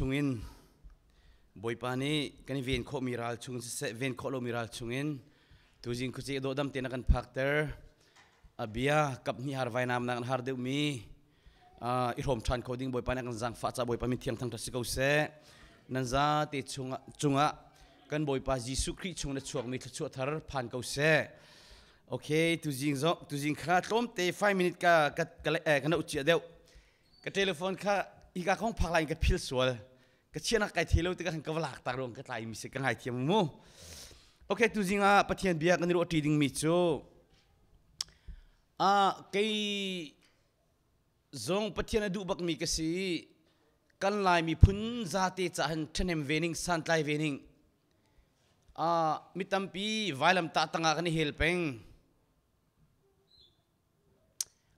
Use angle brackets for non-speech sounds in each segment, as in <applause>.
in chungin boipani kani ven kho miral chung se ven kho lo miral chungin tujing kuchi do dam tena kan factor abia kap ni har vai nam nang har de mi a i rom than coding boipani kan jang fa cha pani thiam thang thasi ko se nan za te chunga chunga kan boipa jisu khri chung na chuak mi thu thar phan ko se okay tujing zo tu tujing kha tlom te 5 minute ka ka ka eh, na uchi deu ka telephone kha i ka khong phak lai ka phil sual cái chuyện là cái thì lâu thì các hàng cái lạc tạc luôn cái lại mình sẽ cái hai thiêm mu ok tu dinh à bắt thiên bia cái roti ding mi chu à cái zong bắt thiên du bak mi cái gì căn lại mi phun ra tê cha hàng chân em vening san lại vening à mi tâm pi vài làm ta tăng cái này help anh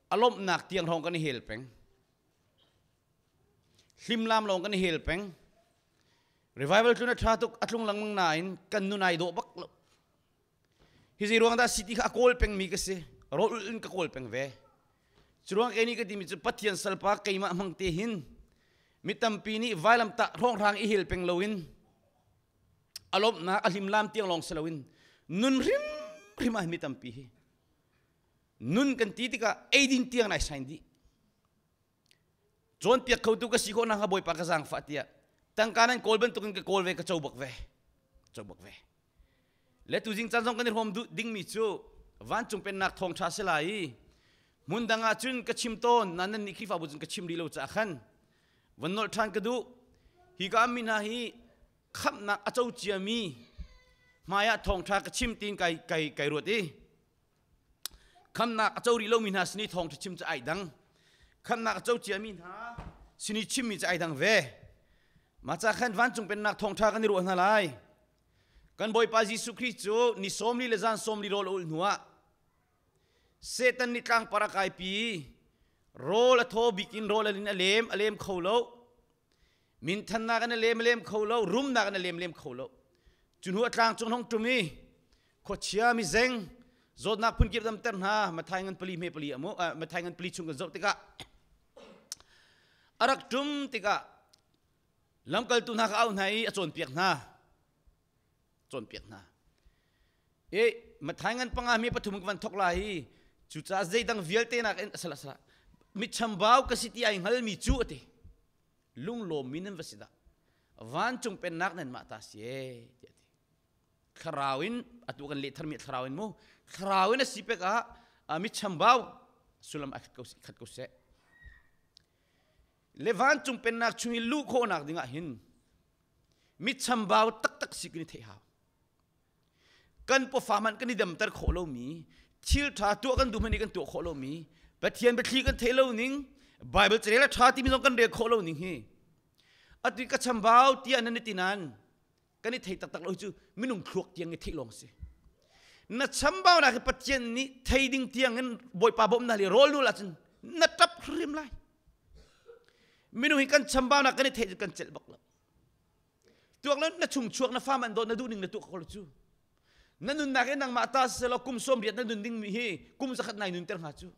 alom nak tiang hong cái này help anh lim lam long cái này help anh revival tuna tha tuk atlung lang na in kan nu nai do bak lo hi zi ruang da city ka kol peng mi kase ro in ka kol peng ve chuang ke ni ka timi chu pathian salpa keima mang te hin mitam pini vailam ta rong rang i hil peng loin alom na alim lam tiang long selawin nun rim rimah mitam pi hi nun kan ti tika aidin tiang nai sain di chon pia khau tu ka si ko na ha boi pa ka jang fatia ั้งการันโกลเบนตุกันกับโกลเวกับชาบักเวจาวบักเวและตุจริงจังจงกันในโฮมดูดิ้งมิจูวันจุงเป็นนักทองชาสลายมุนดังอาจุนกับชิมโตนนั่นนี่คิอฟ้าบุญกับชิมดีเลวจาก่านวันนอร์ทันกัดูฮิกามินาฮีขับนักอาเจ้าจียมีมาอยาทองชากับชิมตีนไก่ไก่ไก่รัวดีขับนักอาเจ้าดีเลวมินาสนีทองจะชิมจะไอดังขับนักอาเจ้าจียมินาสนีชิมมีจะไอดังเวมาจากขันวันจุงเป็นนักท่องทากันรู้นะไรกันบอยปาจิสุคริสต์นิสมลีเลจันสมลีโรลอุลนัวเซตันนิตังปารากายปีโรลทอบิกินโรลลินอเลมอเลมเขาโลมินทันนากันเลมเลมเขาโลรุมนากันเลมเลมเขาโลจุนหัวกลางจงห้องจุมีขดเชียมิเซงจดนักพุ่นเก็บดำเต็มหามาทายเงินปลีเมปลีอะ้งมาทายเงินปลีชุงกันจดติกะอารักจุมติกะ lam kal tu na ka au nai a chon piak na chon piak na e eh, ma thangan panga mi pathum kwan thok la hi chu cha zai dang vial te na ka sala sala mi cham bau ka siti ai ngal mi chu ate lung lo minen vasida van chung pen nak nen ma ta si e kharawin atu kan le thar mi kharawin mo kharawin a sipe ka mi cham bau sulam akhat ko khat ko se เลวันจุ่มเป็นนักช่มยลูกโคนักดิ่งหินมิชัมบ่าวตักตักสิกนิเทาวกันพอฟังมันกันนิดมตรขอลมีชิลท่าตัวกันดูมันนี่กันตัวขอลมีไปเทียนไปทีกันเทลนิงไบเบิลเจริญะท่าที่มีต้งกันเรียกขอลนิงเฮอัติกัชัมบ่าวที่อันนั้นนิตินันกันนิเทตักตักลอยจูมินุ่งครวกเตียงเทลงสินัดชัมบ่าวนักปัจเจียนนี้เทดิ่งเตียงนั้นบอยปาบมนัาลีรอลู่ละจินนัดทับเริมไล minuhin kan chambau na kani thejit kan chel bakla tuak lan na chung chuak na fam an do na du ning na tu khol chu na nun na ke nang ma ta se lo kum som riat na nun ding mi hi kum zakhat nai nun ter nga chu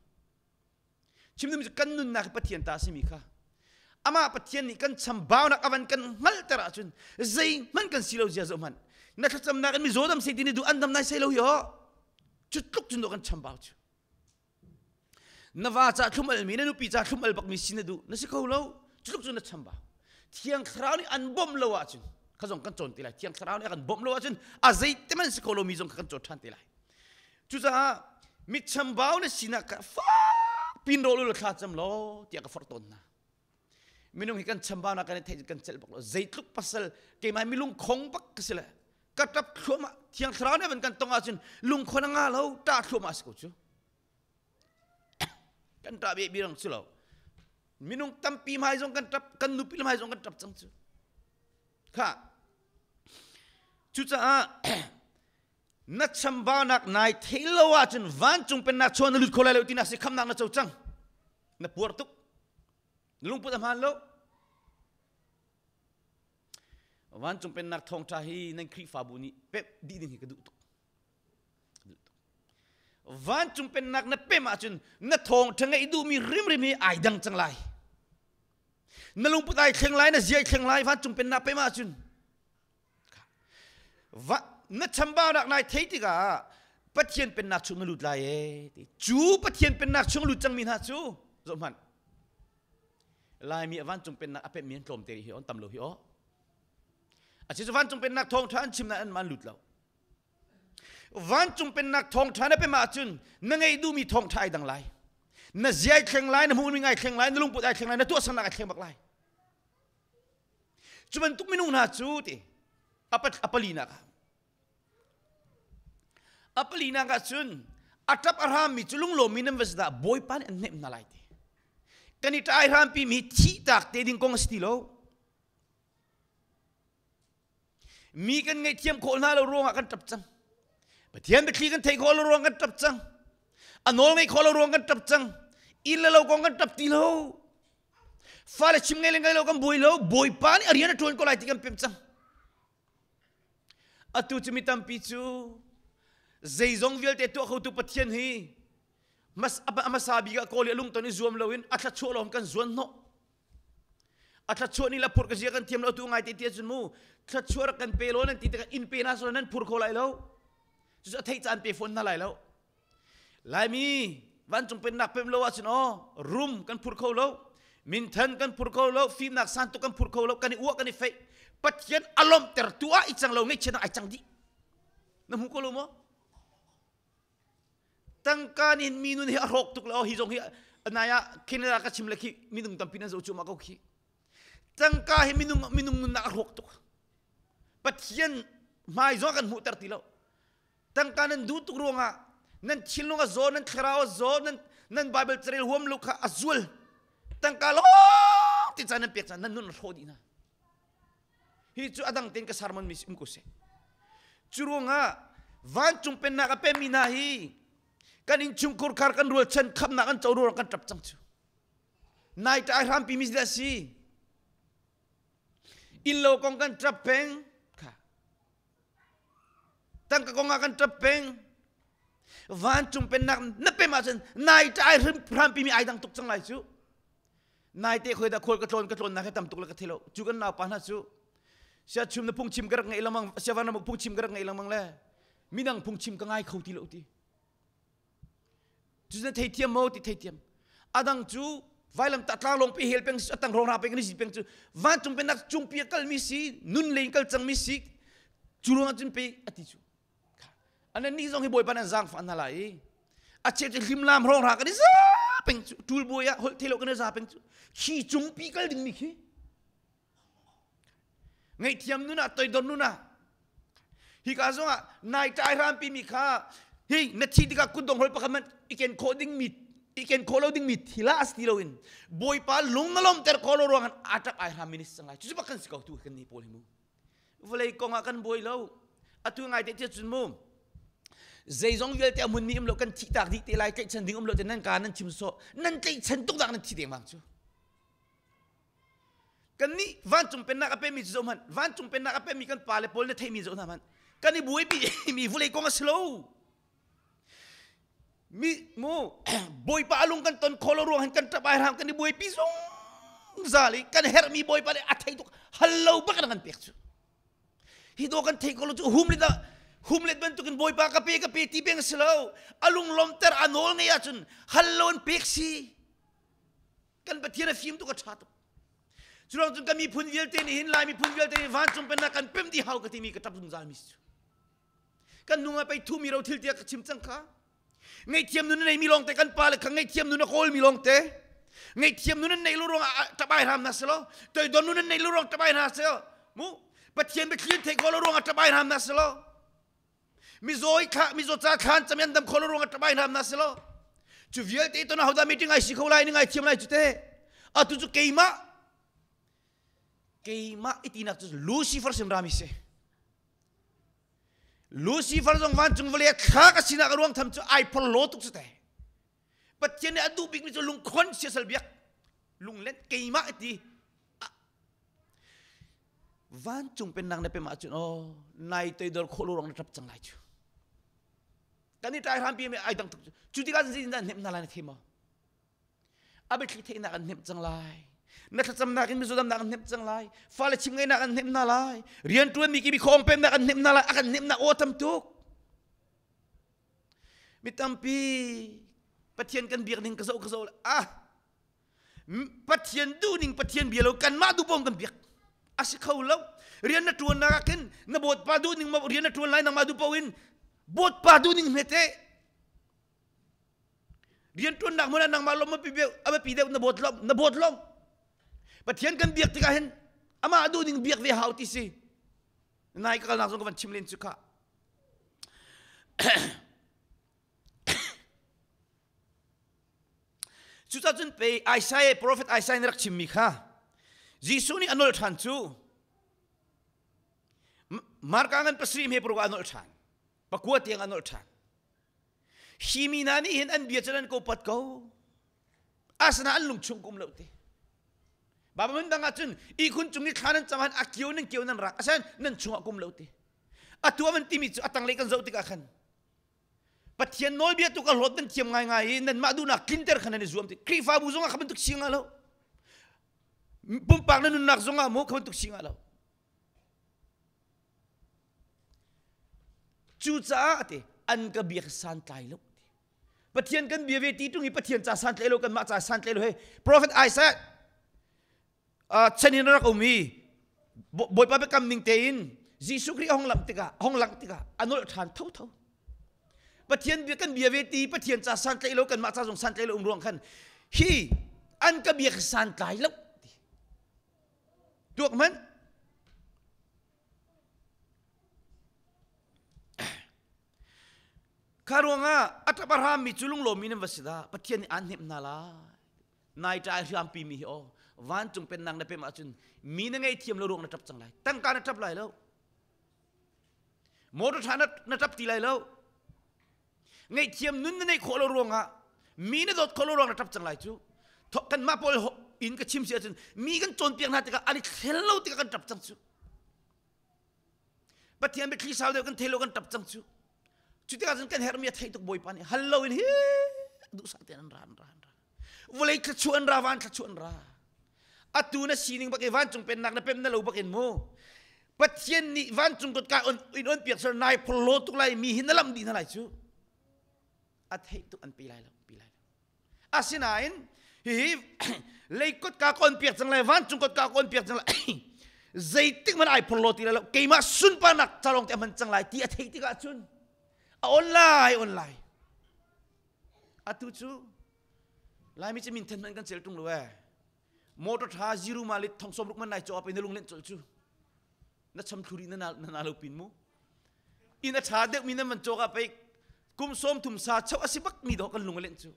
chim num kan nun na pathian ta si mi kha ama pathian ni kan chambau na kawan kan ngal tara chun zai man kan silo zia zo man na thacham na kan mi zodam se dini du andam nai se lo yo chu tluk chu no kan chambau chu na va cha thum al mi na nu pi cha thum al bak mi sin du na si ko lo lúc chúng nó chăm bảo thiang khao này ăn bom lâu à chừng khá dòng căn tròn tỷ lại thiang khao này ăn bom lâu à chừng à dây thế mà sẽ có lô mi dòng căn tròn chăn lại chú ra mi chăm bảo này xin cả phá pin đồ luôn khá chăm lo tiệc phật tôn na mi nung hikan chăm bảo na cái này thấy căn chel bọc lo dây lúc pasal cái mai mi lung khong bắc cái sila cắt đắp khua mà thiang khao này vẫn căn tông à chừng lung khona nga lâu ta khua mà sẽ có chứ căn ta bị bị rằng sila มินุงตั้มพีมาจงกันทับกันดูพิมลมาจงกันทับจังจูข้าชุดจ้านัชมบานักนายเทลวาจนวันจุ่มเป็นนักชวนลุดโคลเลวตินาสิคมนักนัชจังนับปวดตุกลุงพุทธมาลวันจุ่มเป็นนักท่องชาฮีนั่งคลิฟาบุนีเป็ดดีดิ่งกระดุตุกวันจุ่มเป็นนักนับเป็มาจุนนท่องทังไอดูมีริมริมีไอดังจังไลนลุงปุตไอเคงไลนะเจียเคงไลฟันจุมเป็นนาไปมาจุนวะนัชัมบ้าดักนายเทติกาปะเทียนเป็นนักชุนลุดลายเอจูปะเทียนเป็นนักชุนลุดจังมีนาจูสมันลายมีวันจุมเป็นนักอเป็เมียนกลมเตริฮิออนตำโลฮิอออาชีพวันจุมเป็นนักทองท่านชิมนั้นมันลุดแล้ววันจุมเป็นนักทองท่านเป็นมาจุนนั่งไงดูมีทองไทยดังไร na ziai kheng lai na mungin ngai kheng lai na lungput ai kheng lai na tua sang na kheng bak lai cuman tuk minung na lah chu ti apa apa lina ka apa lina ka chun atap aram mi chulung lo minam vas da boy pan en nem na lai ti kani ta ai ram pi mi chi tak te ding kong stilo mi kan ngai thiam khol na lo ro ha kan tap chang ba thiam de khli kan thai khol ro ro kan tap chang anol ngai khol ro ro kan tap chang in la lo kong kan tap ti lo fa la chim ngai ngai lo kan boi lo boi pa ni ariana ton ko lai ti kan pem chang atu chu mi tam pi chu zai zong vel te to khau tu pathian hi mas apa ama sabi ga ko le lung to ni zuam lo in atla chu lo kan zuan no atla chu ni la pur ka kan tiam lo tu ngai ti ti chu mu tla chu ra kan pe lo nan ti ta in pe na so nan pur ko lai lo chu thai chan pe phone na lai lo lai mi วันจงเป็นหนักเป็นโลวสินอรุมกันพูดเขาเลมินเทนกันพูดเขาเลฟิมนักสันตุกันพูดเขาเลกันอ้วกันไฟปัจจัยอารมณ์เติร์ตัวอีจังเลาไม่เชนะอีจังดีนั่นหูก็รู้มั้งตั้งการิห็นมีนุนเฮอรกตุกเลาฮิจงเฮนัยะคนรักชิมเลคิมินุงตัมพินาโซจูมาเขาขี้ตั้งการเห็นมินุงมินุงนุนนักรกตุกปัจจัยไมาจงกันหูเติร์ตีเลาตั้งการินดูตุกรวงอ่ะ nan tilunga zo nan khrawa zo nan bible trail huam lukha azul tangkalo ti chan pe chan nun rodi na hi chu adang tin ka sarman mis imku se churunga van chung pen na ka pe mi hi kan in chung kur kar kan rul chen kham na kan chawru kan tap chang chu night i ram pi mis da si in kong kan trap peng ka tang ka kong akan trap peng van chung pen nak na pe ma chen nai tai rim phram pi mi ai dang tuk chang lai chu nai te khoi da khol ka tlon ka tlon na ka tam tuk la ka thelo chu kan na pa na chu sia chum na phung chim garak ngai lamang sia van na phung chim garak ngai lamang le mi nang phung chim ka ngai khau ti lo ti chu na thei tiam mo ti thei tiam adang chu vai lam ta tlang long pi hel peng atang rong ra peng ni si peng chu van chung pen nak chung pi kal mi si nun lein kal chang mi si chu rong chun pe ati chu อันนั้นน่ต้องให้บอยปานันจังฟันอะไรอาเจ็บจะริมลามร้องรักกันนี่ซะเป็นดูลบอยอะเทโลกันนี่ซะเป็นขี้จุ่มปีกันดิ้งมีขี้ไงเทียมนู่นน่ะต่อยโดนนู่นน่ะฮิกาซงอ่ะนายใจรามปีมีค้าเฮ้ยนดชีติกาคุณต้องหัวประคมันอีกเอ็นโคดิ้งมีอีกเอ็นโคเราดิ้งมีทีละสติโลอินบอยปาลุงนลมเตอร์โคโลรวงกันอาจับไอรามินิสสังไลจุดประคันสกาตัวกันนี่พอลิมูเวลาอีกองอะกันบอยเราอาตัวไงเด็กเจ็ดจุดมุ zayong yel te mun ni um lo kan thi tak di te lai kai chan ding um lo te nan ka nan chim so nan kai chan tok dak nan thi te mang chu kan ni van chung pen na ka pe mi zo man van chung pen na ka pe mi kan pa le pol ne thei mi zo na man kan ni buai pi <coughs> mi vulei kong slow mi mo <coughs> boy pa alung kan ton kholo ruang kan ta bai ram kan ni buai pi zong zali kan her mi boy pa le athei tok hallo ba kan kan pek chu hi do kan thei ko lo chu hum li da humlet ban tukin boy pa kapi kapi tibeng slow alung lomter anol ngai achun hallon peksi kan pathiana film tu ka thatu chulong chung kami phun velte ni hin lai mi phun velte ni van chung penna kan pem di hau ka ti mi ka tapum zal mi chu kan nunga pai thu mi ro thil tia ka chim chang kha ngai thiam nu nei mi long te kan pa le kha ngai thiam nu na kol mi long te ngai thiam nu nei lu rong tabai ram na selo toi don nu nei lu rong tabai na selo mu pathian be khil te kol rong tabai ram na selo มิโซยข่ะมิโซจ้าขันจำยันดำคนรู้กัะทำไมทำนั่นสิล่ะจูเวีลตีตัวน่ะหัวดามีที่ไงสิเขาไล่นี่ไงเทียมไล่จุดเตะอ่ะตุจุเกี่ยมะเกี่ยมะอีตีนักตุลูซิเฟอร์สิมรามิเซลูซิเฟอร์จงวันจงเวลีข้ากัสินักรวงทำจุไอพอลโลตุกสุดเตะปัจเจเนอดูบิกมิจุลุงคนเสียสลเบยยกลุงเล่นเกี่ยมะอีตีวันจงเป็นนางในเป็นมาจุนโอ้ในาตัวดอลโคโลรองระทับจังไรจู kani trai ram pi me ai dang chu ti ga zin dan nem na lan thi ma abe thi the na kan nem chang lai na thacham na kan mi zodam na kan nem chang lai fa la chim ngai na kan nem na lai rian tu mi ki bi khom pem na kan nem na lai akan nem na o tam tuk mi tam pi pathian kan biak ning ka zo ka zo ah pathian du ning pathian bi lo kan ma du pom kan biak asi khau lo rian na tuan na kan na bot pa du ning ma rian na tuan lai na ma du pawin bot pa du ning mete rian tun nak mona nang malom pi be abe pi de na bot lom na bot lom pat hian kan biak tika hen ama adu ning biak ve hauti si nai kal nak zong van chimlin chuka Chúng <coughs> ta chuẩn bị Isaiah, Prophet Isaiah nói chim mi kha. Jesus ni anol than chu. Mark angan pasrim he pro anol than pakuat yang anu tan. Himinani hin an biacaran kau pat kau. Asna an lung cung kum lauti. Bapa minta ngacun ikun cung ni kanan cuman akio neng kio neng rak. Asan neng cung aku lauti. Atua mentimi cu atang lekan zauti kahan. Patian nol biatu kal hot neng kiam ngai ngai neng madu nak kinter kanan ni zoom ti. Krifa buzung aku bentuk singa lau. Pumpang neng nak zonga mau kau bentuk singa lau. จูจ้าเตอันก็บีกสันไตลุกปะเทียนกันเบียเวตีตุงนี้ปะเทียนจ่าสันไตลุกันมาจ่าสันไตลุเฮ prophet Isaac อ่าชนินรักอุมีบ่อยปะเป็กำนิงเตอินจีสุคริห้องหลังติกะห้องหลังติกะอันนู้นทานเท่าเท่าปะเทียนเบียกันเบียเวตีปะเทียนจ่าสันไตลุกันมาจ่าสงสันไตลุอุ้มรวงขันฮีอันก็บีกสันไตลุกตัวมันคารวงะอัตารามิีจุลุงลมินวสิดาปะเจียนอันเห็นนาลานายจ่ายทีมพีมีโอวันจงเป็นนางได้เป็นมาจุนมีนังไงเทียมลราวงนัจับจังไรตั้งการนัดจับไรแล้วโมดทชานันัดจับตีไรแล้วไงเทียมนุ่นในโคลรรวงอะมีนัดดโคลรรวงนัดจับจังไรจูทกันมาพอลอินกับชิมเสียจุนมีกันจนเปียงนาติกาอันนี้เทลโลติกันจับจังจูปะเจียนีปคลีสาวเดียวกันเทลกันจับจังจูจุดที่กันกันเฮอร์มีทัยตุกบอยปานี่ฮัลโหลอินฮีดูสัตย์ีันรานรานรานวันเลยขจวนราวันขจวนราอัตูนะสินิงบักเอวันจงเป็นนักนะเป็นนั่นเราบักเอ็นโมปัจเจนนี่วันจงกดการอนอินอนเปียกสนายพลโลตุกไลมีหินลำดีนั่นไรชูอัตห้ตุกอันปีไลแล้วปีไลแล้อาศินายนฮีเลยกดการอนเปียกสังไวันจงกดการอนเปียกจังไร zaitik man ai polo ti la kei ma sun pa nak talong te man chang lai ti a thei ti ka chun online online atu chu lai mi che min than kan chel tung lo wa motor tha zero mali thong som ruk man nai cho pe nelung len chol chu na cham thuri na na lo pin mu in a tha dek min man cho ka pe kum som thum sa chaw asibak mi do kan lung len chu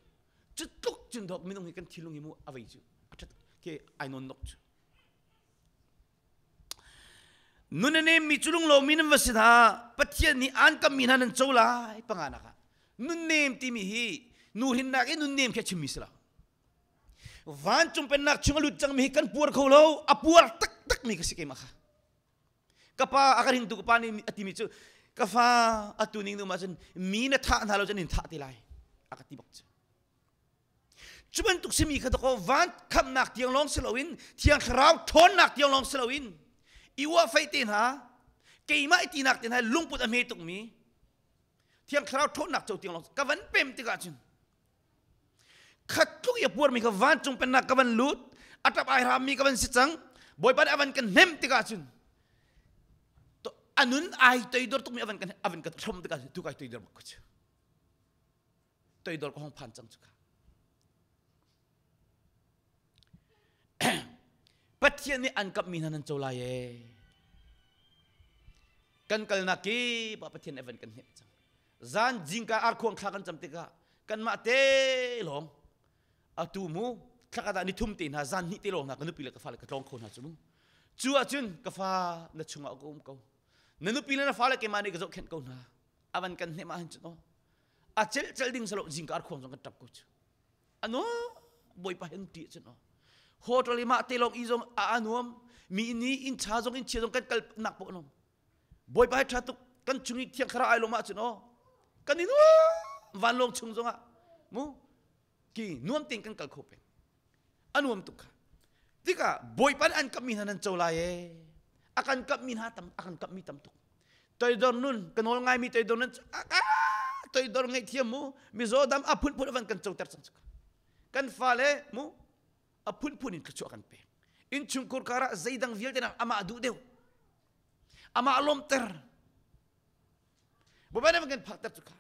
chu tuk chun dok min ong kan thilung hi mu awai chu athat ke ainon nok chu นุนเนมีจุลุงโลมินวสิทาปัจจัยนีอันก็มีนันเจลายปังานะคะนุนเนที่มีฮีนูหินนักนุนเนมแค่ชิมิสละวันจุ่มเป็นนักชงลุจังมีกันปวดเขาเลาอปวดตักตักมีกสิเกมาค่ะกะปาอาการหินตุกปานีอัติมิจูกะฟ้าอัตุนิงดูมาจนมีนท่านาโลจันินท่าติไลอากาศที่บอกจุจุปันตุกสิมีขัดก็วันคำหนักเทียงลองสลวินเทียงคราวทนหนักเทียงลองสลวิน iwa faitin ha keima itinak tin ha lungput a metuk mi thiang khrau thon nak chau tiang long ka van pem ti ka chin khatluk ya puar mi ka van chung pen nak ka van lut atap ai ram mi ka van sichang boy pan avan kan nem ti ka chin to anun ai toi dor tuk mi avan kan avan ka thom ti ka tu ka toi dor ko chu toi dor ko hong phan chang chu ka bắt hiện ni ăn cắp mình hắn châu lai ye cần cần nà kí bà bắt thiên event cần hiện zan jingka ar khuang kha kan cham te ka kan ma te long atu mu thaka da ni thum tin ha zan ni tê long na kan pila pha fal ka tong khôn ha chu chu a chun ka fa na chunga ko um ko na nu pila na fal ke mani ka zo khen ko na avan kan ne ma han chu no a chel chel ding salo jingka ar khuang jong ka tap chứ, anh ano boy pa hen ti chu no โฮตลิมาเตลองอีจงอานุมมีนี้อินชาจงอินเชียจงกันกันนักปนมบอยไปชาตุกันชุงอีเทียงคราไอลงมาจโนกันนี่นัววันลงชุงจงอะมูกีนวมติงกันกันคบเป็นอนุมตุกะติกะบอยปันอันกับมีนันเจ้าลายออาการกับมีนาตัมอาการกับมีตัมตุกตัวดอนนุนกันโง่ายมีตัวดอนนั้นอาการตัวดอนไงเทียมมูมีโซดามอาพุนพุนวันกันเจ้าเตอร์สังสกันฟาเลมู apun punin kecuakan pe in cungkur kara zaidang vial tenang ama adu deu ama alom ter bobana makan pak ter tuka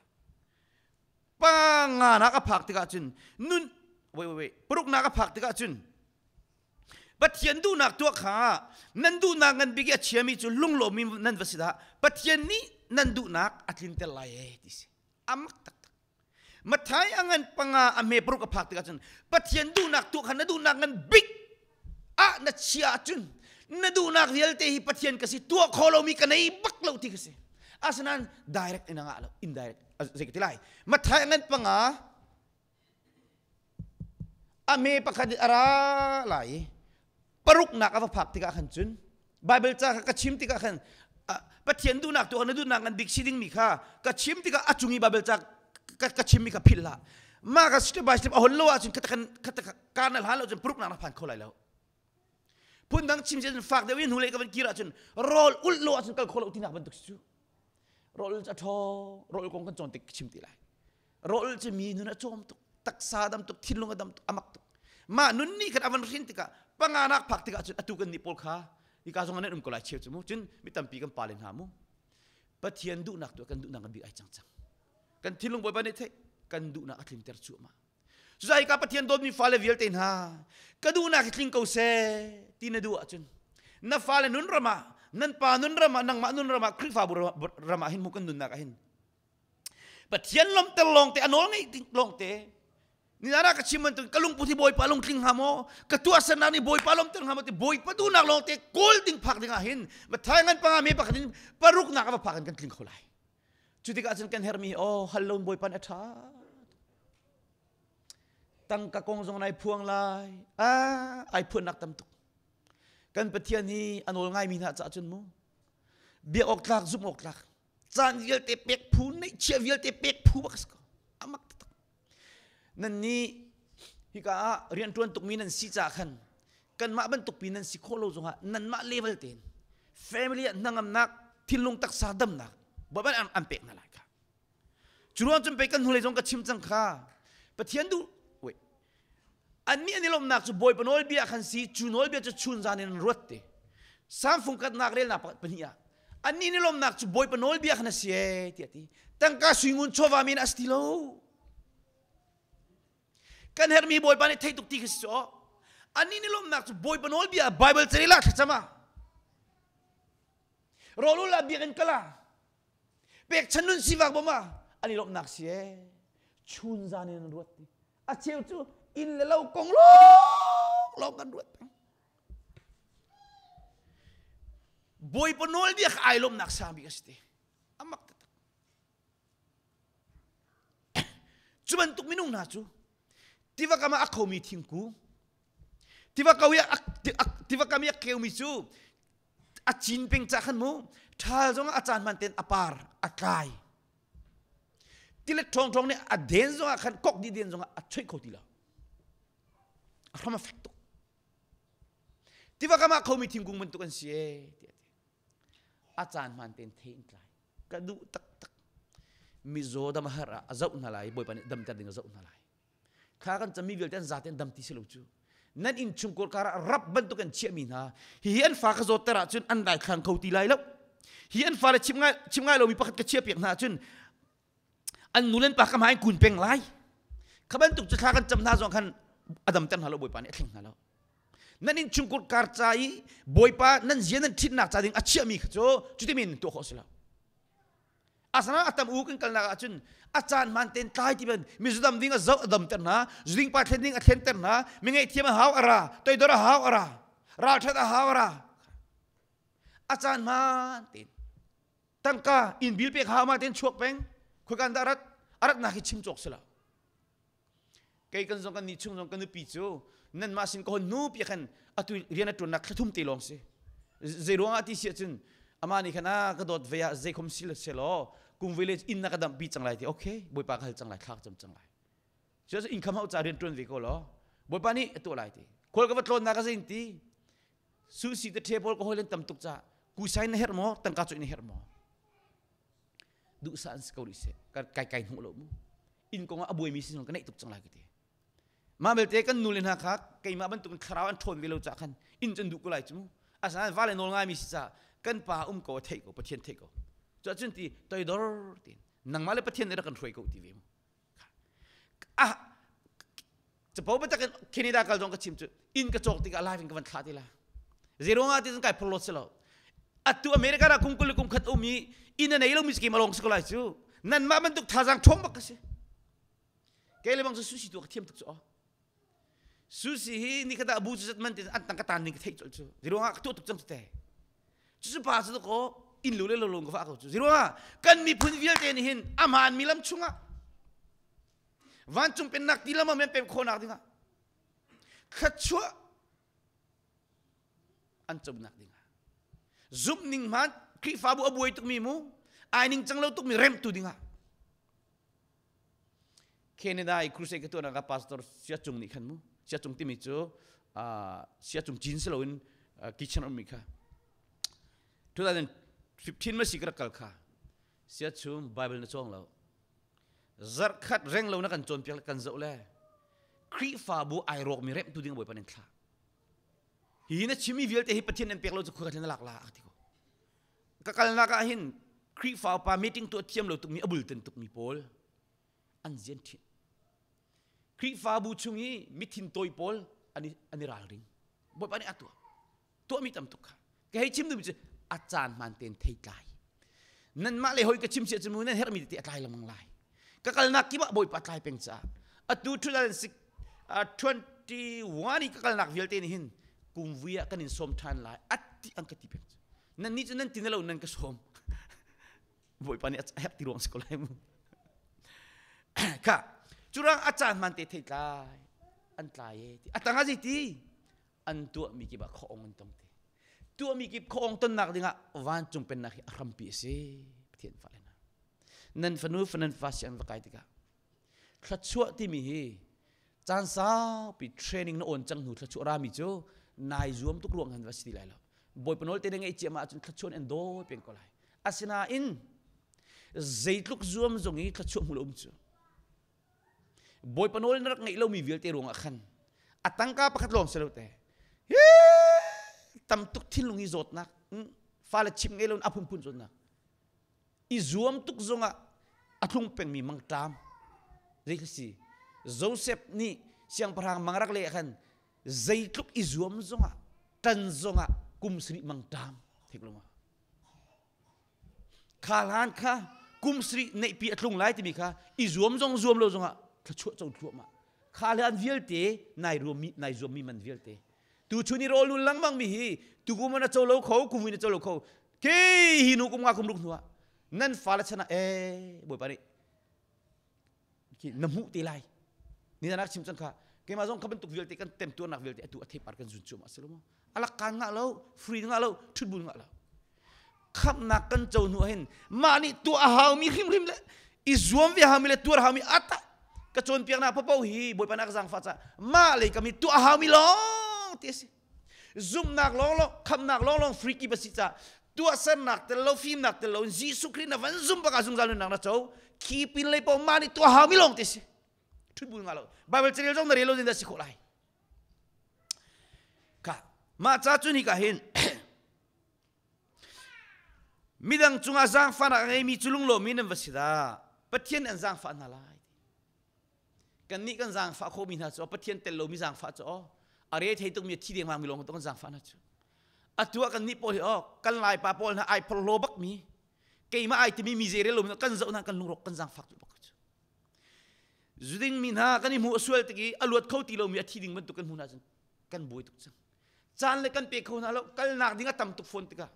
pangana ka pak tika chun nun wait wait wait peruk na ka pak tika chun pathian du nak tua kha nan du nak ngan bigi achiami chu lunglo mi nan vasida pathian ni nan du nak atlin te lai e dis amak tak มาทายอังงันปังอาอเมปรุกพักติกาจันปัทยันดูนักตัวขันดูนักงันบิ๊กอะนัชยาจุนนัดูนักเรียลเทหิปัทยันกสิตัวโคโลมีกันในบักเลวที่กสิอาสนัน direct นังอาลอิน direct สิกติไลมาทายอังงันปังอาอเมปขัดอะไรไลปรุกนักอวพักติกาขันจุนไบเบิลจ้ากระชิมติกาขันปัทยันดูนักตัวขันดูนักงันบิ๊กซิดิงมีค่ะกระชิมติกาอจุงีไบเบิลจักก็ชิมมีกับพิลละมากกับสเตบายสเตบอาหัวโลอาจนกตะกันกตะการนั่นหาเราจนปรุกนานผ่านเข้าไหลแล้วพุ่นดังชิมจนฝากเดวินหูเลยกับเป็นกีราจนรอลอุลโลอาจนกัลคนอุทหนักปันตุกซูรอลจะทอรอลกงกันจนติชิมติไรรอลจะมีนุนจอมตุกตักซาดัมตุกทิลลงดัมตุกอามักตุกมานุนนี่กันอวันรินติกะปังานักผักติกะจนอตุกันนิปอลค่ะอีกาสงนั้นอุ้มกลายเชียวจมูจนมิตัมปีกันปาเลนหามูปะเทียนดุนักตัวกันดุนักกันบีไอจังจังกันทิลุงบอยบันเทกันดูนักทิมเตอร์ชัมาสุดท้ายกับพี่นดมีฟ้าเลวิลเตนฮะกันดูนักทิงเขาเซตีนดูอาจนนั่นฟ้าเลนุนรามานั่นปานุนรามานังมานุนรามาคริฟ้าบุรามาหินมุกันนุนนักหินพัจเจนลมเตลองเตอโนองไงลองเตนี่นารักชิมันตุนกลุงพุทธิบอยปาลงทิงหามอกระตัวสนานี่บอยปาลงทิงหามอติบอยปะดูนักลองเตกอลดิ้งพักดิงหินมาทายงันปังอามีปักดินปารุกนักกับพักกันกันทิงเขาไหลจุดิกาจันกันเฮร์มีโอ้ฮัลโหลบอยปันเอทาตั้งกะกงจงนายพวงไลายอาไอพูนนักตำตุกกันปะเทียนี้อันโอลง่ายมีนาจ่าจนโมเบียออกหลักซุมออกหลักจานเยลเตเปีกพูนในเชียเยลเตเปีกพูบักสกอามักตักนั่นนี่ฮิกาเรียนตรวนตุกมีนันสิจ่าขันกันมาบันตุกปีนันสิโคโลจงฮะนั่นมาเลเวลเตนแฟมิลี่นางอมนักที่ลงตักซาดำนักบบนั้นอันเป็นอะไรคะจู่ๆจุดเป็นกันหุ่นเลยจงกระชิมจังค่ะประเทศดูเว้ยอันนี้อันนี้ลมหนักจู่บอยปนอลเบียขันซีจู่นอลเบียจะชุนจานินรถเตสามฟุ่งกัดนักเรียนนับปัญญาอันนี้นี่ลมหนักจู่บอยปนอลเบียขันซีเอ็ดที่ตั้งค่าสิงุนชัวร์วามินอสติโลกันเฮอร์มีบอยปานิเทิดตุกตีกิสโซอันนี้นี่ลมหนักจู่บอยปนอลเบียไบเบิลเซรีลาใช่ไหมรอลุลาเบียกันกล้าเป็กชนนุนสิวักบ่มาอันนี้ลบนักเสียชุนซานนรวดอาเชียวจูอินเล่ากงลงลงกันรวดบอยปนอลดียกไอลมนักสามีกันสิเตอามักตักจุบันตุกมินุ่งนะจูที่ว่าคาอาคมีทิ้งกูที่ว่าเขาอยากที่ว่าคำอยาเกียวมิจูอาจินเป็งจากขันมูท่าจงอาจารย์มันเต็นอปาร์อากายที่เล็กทองทองเนี่ยอเดนจงขันกอกดีเดนจงอช่วยเขาทีละอารมณ์เฟกตุที่ว่ากันมาเขามีทีมกุ้งมันตุกันเสียอาจารย์มันเต็นเทนไกลกระดูตักตักมิโซดามหาระอาเจ้าอุนาไลบ่อยปันดมจัดดิ่งอาเจ้าอุนาไลข้ากันจะมีเวลต็นจาเต็นดัมที่สิลูกจูนั่นอินชุมกุลการะรับบันทุกันเชียมินาเฮียนฟ้าขจเตระจุนอันใดขังเขาตีไลแล้วฮียนฟาร์ชิมง่ายชิมงเรามีประคัดกระเชียเปียกนาจุนอันนู้นเล่นปากกระไม้กุนเป่งไรขบันตุกจะฆ่ากันจำนาจองคันอดัมเตจนฮาโลบอยปานี่ทิ้งฮาโลนั่นนี่ชุมกุลการใจบอยปานั่นเย็นนั่นทิดหนักจดิงอาเชียมีขจ้จุดที่มีตัวขอสิลาอาสนะอาตมูกันกันละอาจุนอาจารย์มันเต็นตายที่เป็นมิจุดัมดิ้งอาจอดัมเตจนนะจุดิ้งปาเทนดิ้งอาเทนเจนนะมิงไอเทียมหาวอะไรตัวอีดอร์หาวอะไรราชาตหาวอะไรอาจารย์มันเต็น tăng ca in bil pek hama ten chuộc peng khoi kan darat arat na ki chim chok sila kai kan zong kan ni chung zong kan pi chu nan ma sin ko nu pi khan atu riana tu nak thum ti long se zero ati si chun amani khana ka dot veya zai khom sil selo kum village in na kadam bi changlai ti okay boi pa khal changlai khak cham changlai chứ income hậu trả điện tuần vì cô lo bồi bán đi tu lại thì cô có vật lo na cái gì thì suy sĩ tết thế bồi có hơi lên tầm tục trả cú sai này hết mỏ tăng cao chuyện này hết mỏ duusaan sa kaurise kar kai kai nung lomu in ko nga abuy misin kan ituk chang lagi te ma bel te kan nulin ha kha kai ma ban tukun kharaw an thon velo cha khan in chen du kulai chu asan vale nol nga mi sa kan pa um ko thei ko pathian thei ko cha chen ti toy dor tin nang male pathian era kan throi ko ti vem a cha pau ba ta kan kinida kal jong ka chim chu in ka chok ti ka live in ka van khati la zero nga ti kan kai pulot se lo atu America na kung kulikum khat umi ina na ilaw miski malong sekolah itu nan ma man tuk thazang thong bak kasi kele bang susi tu khatiem tuk so susi hi ni kada abu sat man tin atang katan ni kthei chol chu zero nga tu tuk cham te chu pa su ko in lu le lo long fa ko chu zero nga kan mi phun vial te ni hin aman milam chunga wan chung pen nak dilama mem pem khona dinga khat chua an chum nak dinga zup ning man kri fabu abuai tuk mi mu ai ning changlo tuk mi rem tu dinga Canada i crusade ke tu na pastor sia chung ni khan mu sia chung ti mi chu a sia chung jin se loin kitchen on mi kha 2015 ma sikra kal kha sia chung bible na chong lo zar khat reng lo na kan chon pyak kan zo le kri fabu ai rok mi rem tu dinga boi panin thla hina chimi vil te hipatin en pirlo zukura tin lakla artiko kakal naka hin creep fa pa meeting to tiam lo tukmi abul ten tukmi pol anjen thi creep fa bu chungi mithin toy pol ani ani ral ring bo pani atu to mi tam tukha ke hi chim du bi achan man ten thei kai nan ma le hoi ka chim che chimu nan her mi ti atlai lamang lai kakal nak ki ba boi patlai pengcha atu 2021 ikakal nak vilte ni hin กุมวว่ยกันินสมทานหลายอัติอังกติเป็นนั่นนี่จะนั่นที่นั่นเรานั่นก็สมบ่อยปานนี้แอปติรวงสกุลให้มึงค่ะจุรังอาจารย์มันเตะกายอันตายที่อัตงาจิตีอันตัวมีกิบะข้องตรงเตตัวมีกิบข้องต้นหนักดิงะวันจุงเป็นนักรัมปีเสเทียนฟ้าเลยนะนั่นฟนูน้ฟนนันฟ้าเสียงว่ารติกะขัดชั่วที่มีจานสาวปเทรนนิ่งนอนจังหูขัดชั่วรามิโจ nai zoom tuk ruang han vasti lai lo boy panol te ngai e chema chun thachon en do pen ko lai asina in zeitluk zoom zongi thachon mulum chu boy panol nak ngai lo mi vel te ruang akhan atangka pakhat lom selo te tam tuk thin lungi zot nak hmm, fa la chim ngai lo apun pun zot na i zoom tuk zonga atlung peng mi mang tam zekhsi joseph ni siang parang mangrak le khan zaitluk izuam zonga tan zonga kum sri mang tam thik loma khalan kha kum sri nei pi atlung lai ti mi kha izuam zong zuam lo zonga thachu chong thua ma khalan vialte nai ru mi nai zuam mi man vialte tu chuni ro lu lang mang mi hi tu ku mana cholo kho ku mi na cholo kho ke hi nu kum nga kum ruk nuwa nan fa la chana e boi pa ni ki namu ti lai ni na nak chim chang kha ke mazong ka bentuk vilte kan tem tuan nak vilte tu athe par kan junchu ma selo ala kan nga lo free nga lo thut bun nga lo kham na kan chou nu hin ma ni tu a ha mi khim rim le i zuam vi ha mi le tur ha mi ata ka chon piang na popo hi boi panak zang fa cha ma le kami tu a ha mi lo ti si zum nak lo lo kham nak lo lo free ki basi cha tu a san nak te lo fim nak te lo ji sukri na van zum pa ka zum zalun nak na chou ki pin le po ma ni tu a ha mi lo ti si thut bul ngalo bible channel jong na relo jin da si kholai ka ma cha chu ni ka hin <coughs> midang chunga zang fan a ngai mi chulung lo mi nam vasida pathian an zang fan na lai kan ni kan zang fa kho mi na cho pathian tel lo mi zang fa cho are thei tung mi thi ding mang mi long tong zang fa na chu atua kan ni po hi o kan lai pa pol na ai phol lo bak mi keima ai ti mi mi zere lo mi kan zo na kan lung rok kan zang fa tu bak zuding min ha kanim hu sual tegi aluat khau ti lo mi athi ding man tu kan huna jan kan boi tu chang chan le kan pe khau na lo kal nak dinga tam tu phone tika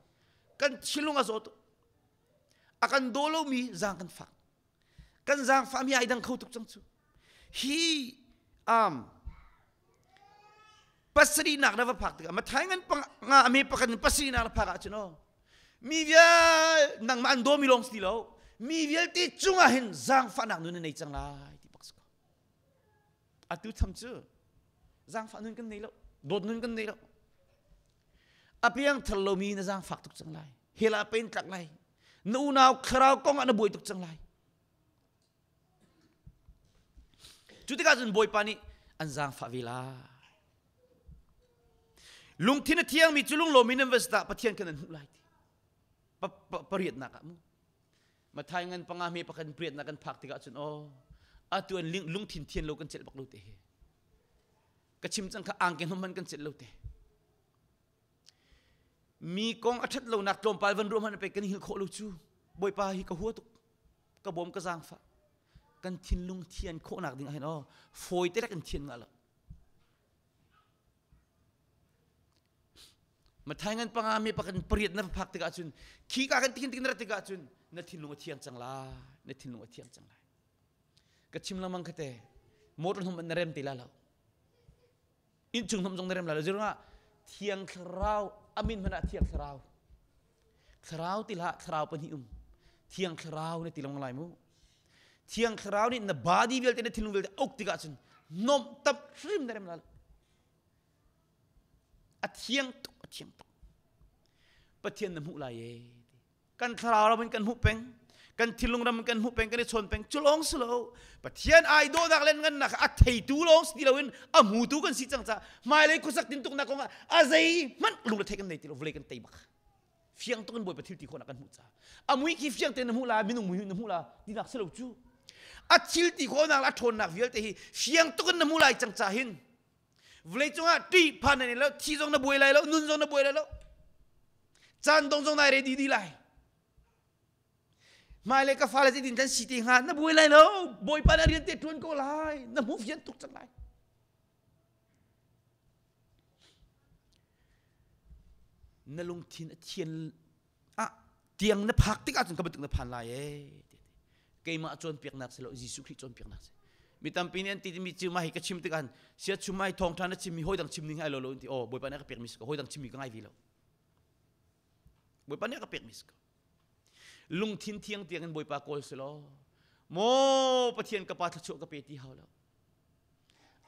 kan silunga zo tu akan dolo mi zang kan fa kan zang fa mi ai dang khau tu chang chu hi am pasri nak na va phak tika ma thangan pa nga ami pa kan pasri nak na phak chu no mi via nang man do mi long sti lo mi vial ti chunga hin zang fa nak nu nei chang lai อตุทำชื่อจางฝักนึงกันนี่แล้วโดดนึงกันนี่แล้วอาเพียงทะเลมีนะจางฝักตุกจังไรเฮลาเป็นจักไรนูนาวคราวก้องอันบุยตุกจังไรจุดที่การจนบุยปานี้อันจางฝักเวลาลุงที่นเที่ยงมีจุลุงโลมีนั้นเวสตาปะเทียนกันนันหุไลทีปะปะเรียดนักอะมูมาทายเงินปังอามีประกันเปรียดนักกันพักติกาจนโออาตัวลิงลุงทินเทียนโลกันเจ็บบักโลเตกระชิมจังข้ะอ่างเกงมันกันเจ็ดโลเตมีกองอัดโลนักลมปลายวันรวมมันไปกันหิลโคโลจูบอยปาฮิกหัวตุกกระบอมกระซังฟ้ากันทินลุงเทียนโคหนักดิ่งไห้นอฟอยเตะกันเทียนงาละมาทายงันปังอามีปักันเปรียดนับพักติกาจุนขี้กากันติกนติกินรัติกาจุนนาทินลุงเทียนจังลานาทินลุงเทียนจังลากชิมละมังคเตมดลมันเริ่มตีลาลอินจุงทำจงเริ่มลาเลจงว่าเทียงคราวอามินพนะเทียงคราวคราวตีละคราวเป็นอิมเทียงคราวในตีละมังลายมูเทียงคราวนี่นบาดีเวลเตนทิลุเวลเตอกติกาชนนมตับริมเริ่มลาอาเทียงตุอาเทียงตุปะเทียนนมุลายกันคราวเราเป็นกันมุเป็งกันทิลงรำกันหูเป็งกันชนเป็นจุลงสโลปะเทียนไอโดนักเล่นกันนักอัดเทตูลงสติเราเอนอามูตูกันสิจังจ้ามาเลยกุสักตินตุกนักองอาใจมันลุงละเทกันในติลเวลกันเตบักเฟียงตุกันบ่อยปะทิลตีคนักันหูจ้าอามุยขี้เฟียงเตนหูลามินุมุยนหูลาดีนักสโลจูอัดทิลตีคนนักละทนนักเวลเตฮีเฟียงตุกันนหูลาจังจ้าหินเวลจงอ่ะตีพันนี่แล้วที่จงนับวยไรแล้วนุนจงนับวยไรแล้วจันตรงจงนายเรดีดีไรมาเลยก็ฟาเลยที่ดินฉันสีติงหานนบุยไรเนาะบอยปานาเรียนเตะทวนก็ลานบมุฟยันตุกจังไลนะลงทินเทียนอะเตียงนบพักติกอาจนกระเบื้องนะพันลายเอ้เกยมาจนเปียกนักเสลอจิสุขิจนเปียกนักมีตั้มปีนี้ติดมีจิมาฮิกชิมติกันเสียชิมไม่ทองทานชิมมีห้อยดังชิมนิ่งไอ้โลโลนที่โอ้บอยปานาก็เปียกมิสก์ห้อยดังชิมมีก็ง่ายวีแล้วบอยปานาก็เปียกมิสก์ลุงทินเทียงเตียงกันบอยปากโอลสโลโมปะเทียนกระปาทะโชกกระเปตีเฮาแล้ว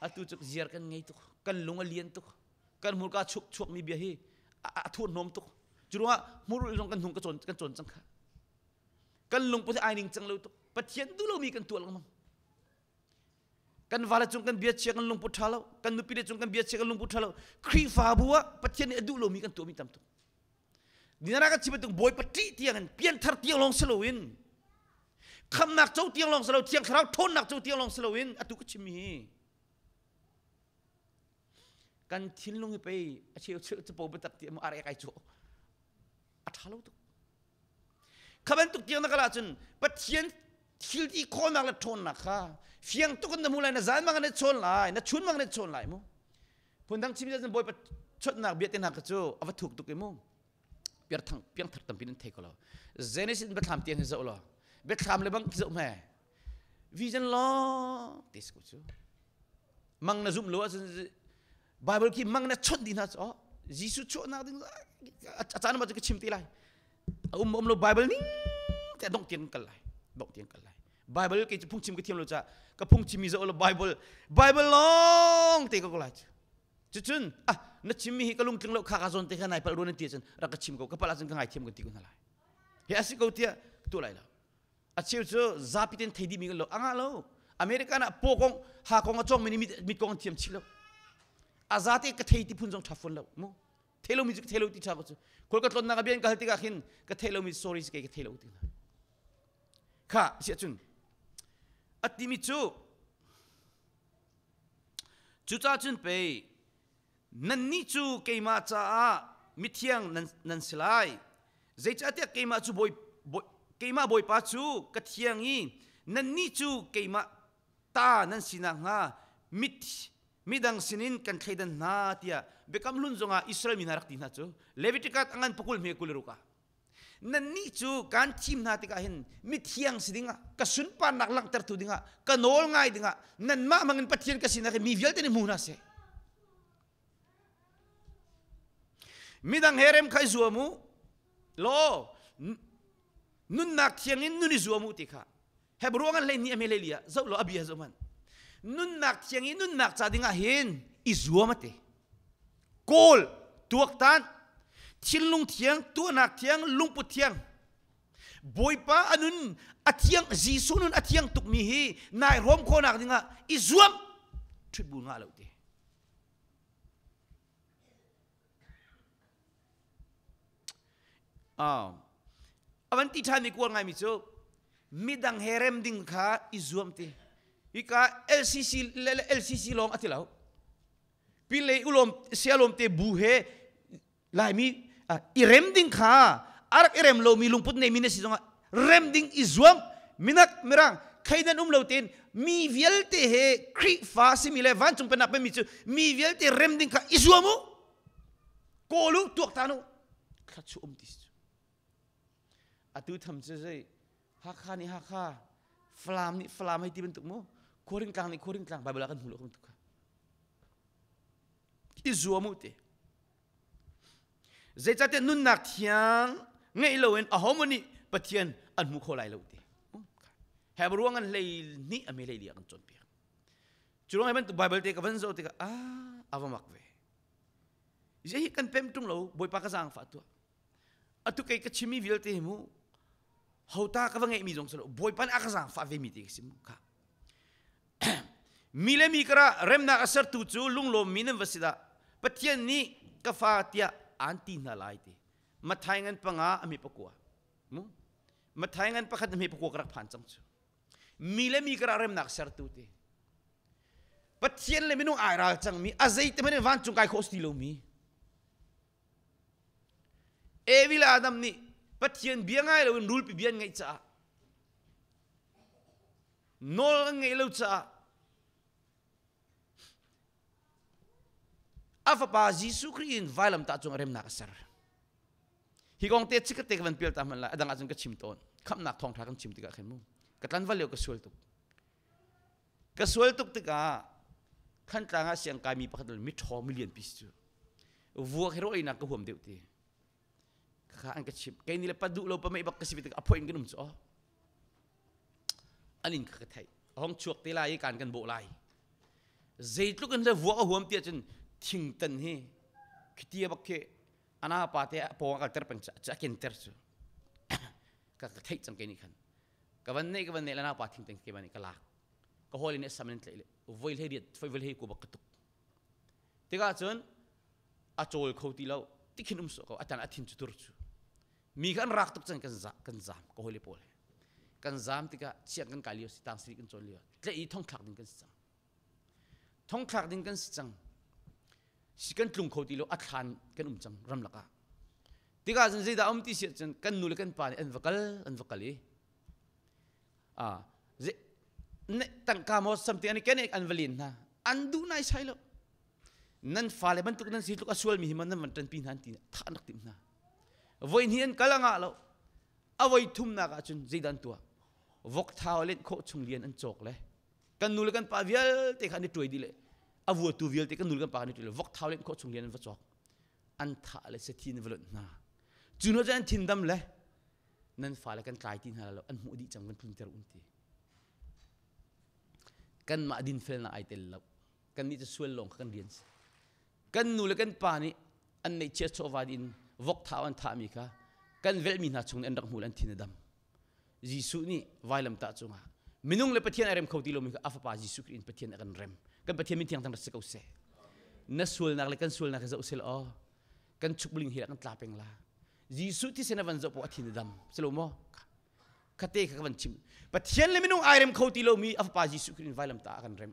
อาตูจุกเจียรกันไงตุกกันลุงอเลียนตุกกันมุลกาชุกชุกมีเบียฮีอาทุวนนมตุกจุรัวมูรุลงกันหุงกันจนกันจนจังค่ะกันลุงปุ่นไอหนิงจังเลยตุกปะเทียนดูเรามีกันตัวลังมั้งกันวาลจงกันเบียเชียกันลุงปุ่นาลรากันนุปีเดจงกันเบียเชียกันลุงปุ่นาลราครีฟาบัวปะเทียนอดูเรามีกันตัวมีตั้มตุกดินาก็ชิบตึงบอยปฏิเตียงเปลี่ยนทารเตียงลงสโลวินคำหนักเจ้าเตียงลงสโลวเตียงคราวทนหนักเจ้าเตียงลงสโลวินอตุกชิมีกันทิ้งลงไปเชี่ยวเชื่อจะปบตักเตียมอะไรกันจ๊ออัฐาลุตุกขบันตุกเตียงนักละจนปะเทียนที่คนนักละทนนะค่ะเฟียงตุกันนมูลายนะจานมังเนีชนลายนะชุนมังเนีชนลายมั้งพุ่นังชิมจะจนบอยปชดนักเบียดเต็นักจ๊ออวัตถุกตุกเอมั่ง biết piang thang piang tâm tam thấy thei kolo genesis in betlam tiang zo lo betlam le bang zo me vision lo thế ku chứ mang na zum lo bible ki mang na chot din ha cho jisu chot na din achan ma chu chimti lai um um lo bible ning te dong tiang kal lai dong tiang kal lai bible ki phung chim cái thiam lo cha cái phung chim mi zo lo bible bible long cái ko lai chu chun ah na chimmi hi kalung tling lo kha zon te khanai pal r n a n ti chen ra ka chim ko ka pala chen ka ngai them ko ti kun a lai he asi ko tia tu lai la a chiu chu zapiten t h e d i mi lo anga lo america na po kong ha kong a chong mi mi kong thiam chi lo a z a t i ka thei ti phun jong thafun lo mo thelo mi thelo ti cha ko chu k o l k a t lon na ga bian ka halti ka khin ka thelo mi sorry ke ka thelo ti kha sia chun atimi chu chu cha chun pe i nanichu keima cha a mithiang nan nan silai zai cha tia keima chu boy boy keima boy pa chu kathiang i nanichu keima ta nan sina nga mit midang sinin kan khaidan na tia bekam lun zonga israel mi narak tina chu leviticus angan pukul me kuliruka nanni chu kan chim na tika hin mithiang sidinga ka sunpa naklang tar tu dinga ka nol ngai dinga nan ma mangin pathian ka sina ke mi vyal tene muhna se มิดังเฮเรมใครสวมูโลนุนนักเทียงนินนุนิสวมูติค่ะเฮบรวงันเลยนี่เอเมเลเลียเจะาโลอบีฮะจอมันนุนนักเทียงนินุนนักจัดิงาเฮนอิสวมติโกลตัวตันทิลลุงเทียงตัวนักเทียงลุงปุเทียงบอยป้าอันนุนอาเทียงจีสุนุนอาเทียงตุกมีฮีนายรวมคนนักดิงาอิสวมทริบุลงาเลวติอ้าววันที่ทามีกวนไงมิจูมิดังเฮเรมดิงคาอิซูมตีอีกาเอลซีซีเอลซีซีลองอธิลาวพิเลยอุลมเสียลมเตบูเฮลายมีอิเรมดิงคาอารักิเรมโลมีลุงพุทธในมินสิจงะเรมดิงอิซูมมินักมิรังใครนั้นอุ้มเราเตนมีเวลเตเฮครีฟ้าสิมิเลวันจงเป็นนับเป็นมิจูมีเวลเตเรมดิงคาอิซูมุโกลุตัวตานุขัดชุอมดิสอตุธรรมเจฮักฆ่านี่ฮักฆ่าฟลามนี่ฟลามให้ที่เป็นตุกโมคูริงกลางนี่คูริงกลางไบเบิลกันหุ่นโลกมันตุกะอิจัวมุติเจจัตเตนุนนักเทียงไงเลวินอะฮอมนี่ปะเทียนอันมุโคลายเลวติฮับรวงกันเลยนี่อเมเลียกันจนเปียจุลงให้เป็นตุกไบเบิลเตกับวันโซติกะอาอาวมักเวเจฮิกันเพิ่มตุงโลบอยปากะสังฟัตัวอตุกัยกะชิมิวิลเตมู hota ka wange mi jong solo boy pan akazang fa ve mi te sim kha mi le mi kara rem na asar tu chu lung lo mi na wasida pathian ni ka fa tia anti na lai te mathai ngan panga ami pakwa mu mathai ngan pakhat mi pakwa kara phan chang chu mi le mi kara rem na asar tu te pathian le minung ai ra chang mi azai te mene van chung kai khosti lo mi evil adam ni pathian biangai lo rul pi bian ngai cha nol ngai lo cha afa pa jisu kri in vailam ta chung rem na sar hi gong te chika te kan pil ta man la adang ajun ka chim ton kham nak thong tha kan chim tika khen mu katlan valyo ka sual tuk ka sual tuk tika khan ta nga siang kai mi pakhat mi tho million piece chu vuak heroi na ka huam deuti kha an ka chip kai nila padu lo pa mai bak kasi bitak apoin ganum cho anin kha thai hong chuak te lai kan kan bo lai zait lu kan la wa huam tia chen thing tan he khitia bak ke ana pa te po ka ter pan cha ken ter chu <coughs> ka ka thai chang ke ni khan ka van nei ka van nei la na pa thing tan ke ban ka lak ka hol in samen tle voil he riat voil he ko bak tuk te ka chen a chol khoti lo tikhin um so ko atan athin chu tur chu มีกันรักตุกจันกันซากันซามก็ฮลิปอลกันซามติก็เชียงกันกาลิอสิตามสิกันจนเลียวเละอีท่องคลักดิ้งกันสิจังท่องคลักดิ้งกันสิจังสิกันตลุงเขาตีโลอัฐานกันอุ้มจังรำลักะติกาจันจีดาอุ้มตีเสียจันกันนูเลกันปานอันวกัลอันวกัลีอ่าเเนี่ยตั้งคำว่าสัม e ั h อันนี้แค่เนี่ยอันวลินนะอันดูนายใช่หรอนั่นฟ้าเลบมันตุกนั่นสิตุกอสวลมีหิมันนั่นมันตันพีนันตีท่านักติมนะวันเฮียนกำลังอ่ะลูกเอาไว้ทุ่มนักจุนจีดันตัววกท้าวเล่นโคชงเลียนอันจกเลยกันนูเลกันปาวิลเทคันนี่ตัวดีเลยเอาวัวตัววิลเทคันนูเลกันปาันตวเลยวกท้าวเล่นโคชงเลียนอันวัดจกอันท้าเลยเสถียรวลน่ะจุนเราจะอันทินดำเลยนั่นฝ่าเลยกันกลายทินฮาแล้วอันมูดิจังกันพุ่งเทอร์อุ่นทีกันมาดินเฟลน่ะไอเทลล์กันนี่จะส่วนลงกันเรียนกันนูเลกันปานี่อันในเชสโซวาดิน vok thao an thami ka kan vel mi na chung en rak mul an thine dam jisu ni vailam ta chunga minung le pathian arem khoti lo mi ka afa pa jisu kri in pathian kan rem kan pathian min thiang tang se ko se na sul na le kan sul na ka zausil o kan chuk bling hira kan tlapeng la jisu ti se na van zo po athine dam selo mo kate ka van chim pathian le minung arem khoti lo mi afa pa jisu kri in vailam ta kan rem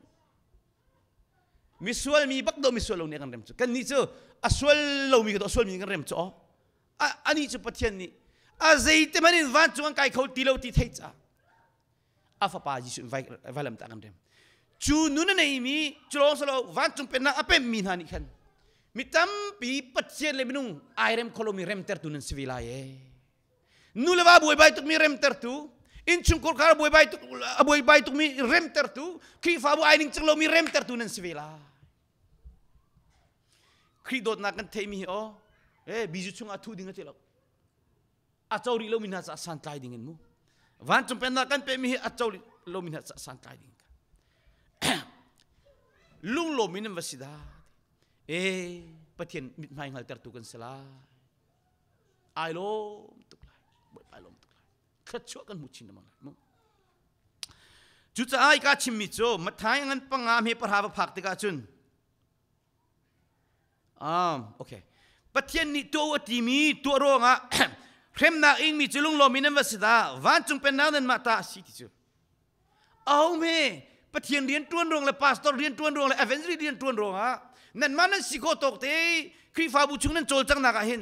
misual mi bak do misual ni kan rem chu kan ni chu aswal lo mi do aswal mi kan rem chu a ani chu pathian ni a zeite manin van chuang kai khau tilo ti thai cha a fa pa ji su vai valam ta kan rem chu nu na nei mi chu lo so lo van chung pen na ape mi na ni khan mi tam pi pathian le minung ai rem kholo mi rem ter tu nan sivila ye nu le va bu bai tu mi rem ter tu in chung kor kar bu bai tu bu bai tu mi rem ter tu ki fa bu ai ning chung lo mi rem ter tu nan sivila ye khi đột nạc cần thấy mi ô ê bị dụ chung atu dinga tilo atau ri lo min ha san tai dingin mu van chung pen kan pe mi atau ri lo min ha san tai ding lung lo min vasida ê patien mit mai ngal ter tu kan sala ai lo tuk lai boi ai lo tuk lai khat chua kan mu chin ma mu chu cha ai ka chim mi cho mathai ngan panga me parha phak te ka chun อโอเคปัจจียนี่ตัวทีมีตัวรองอ่ะเข็มนาอิงมีจุลุงลมินันวสิตาวันจุงเป็นนาเดินมาตาสิทิจูเอาเมปัจจียนเรียนตัวรองเลยพาสตอร์เรียนตัวรองเลยเอเวนซ์เรียนตัวรองฮะนั่นมันนั่นสิโกตกเตครีฟาบุชุงนั่นโจลจังนักเห็น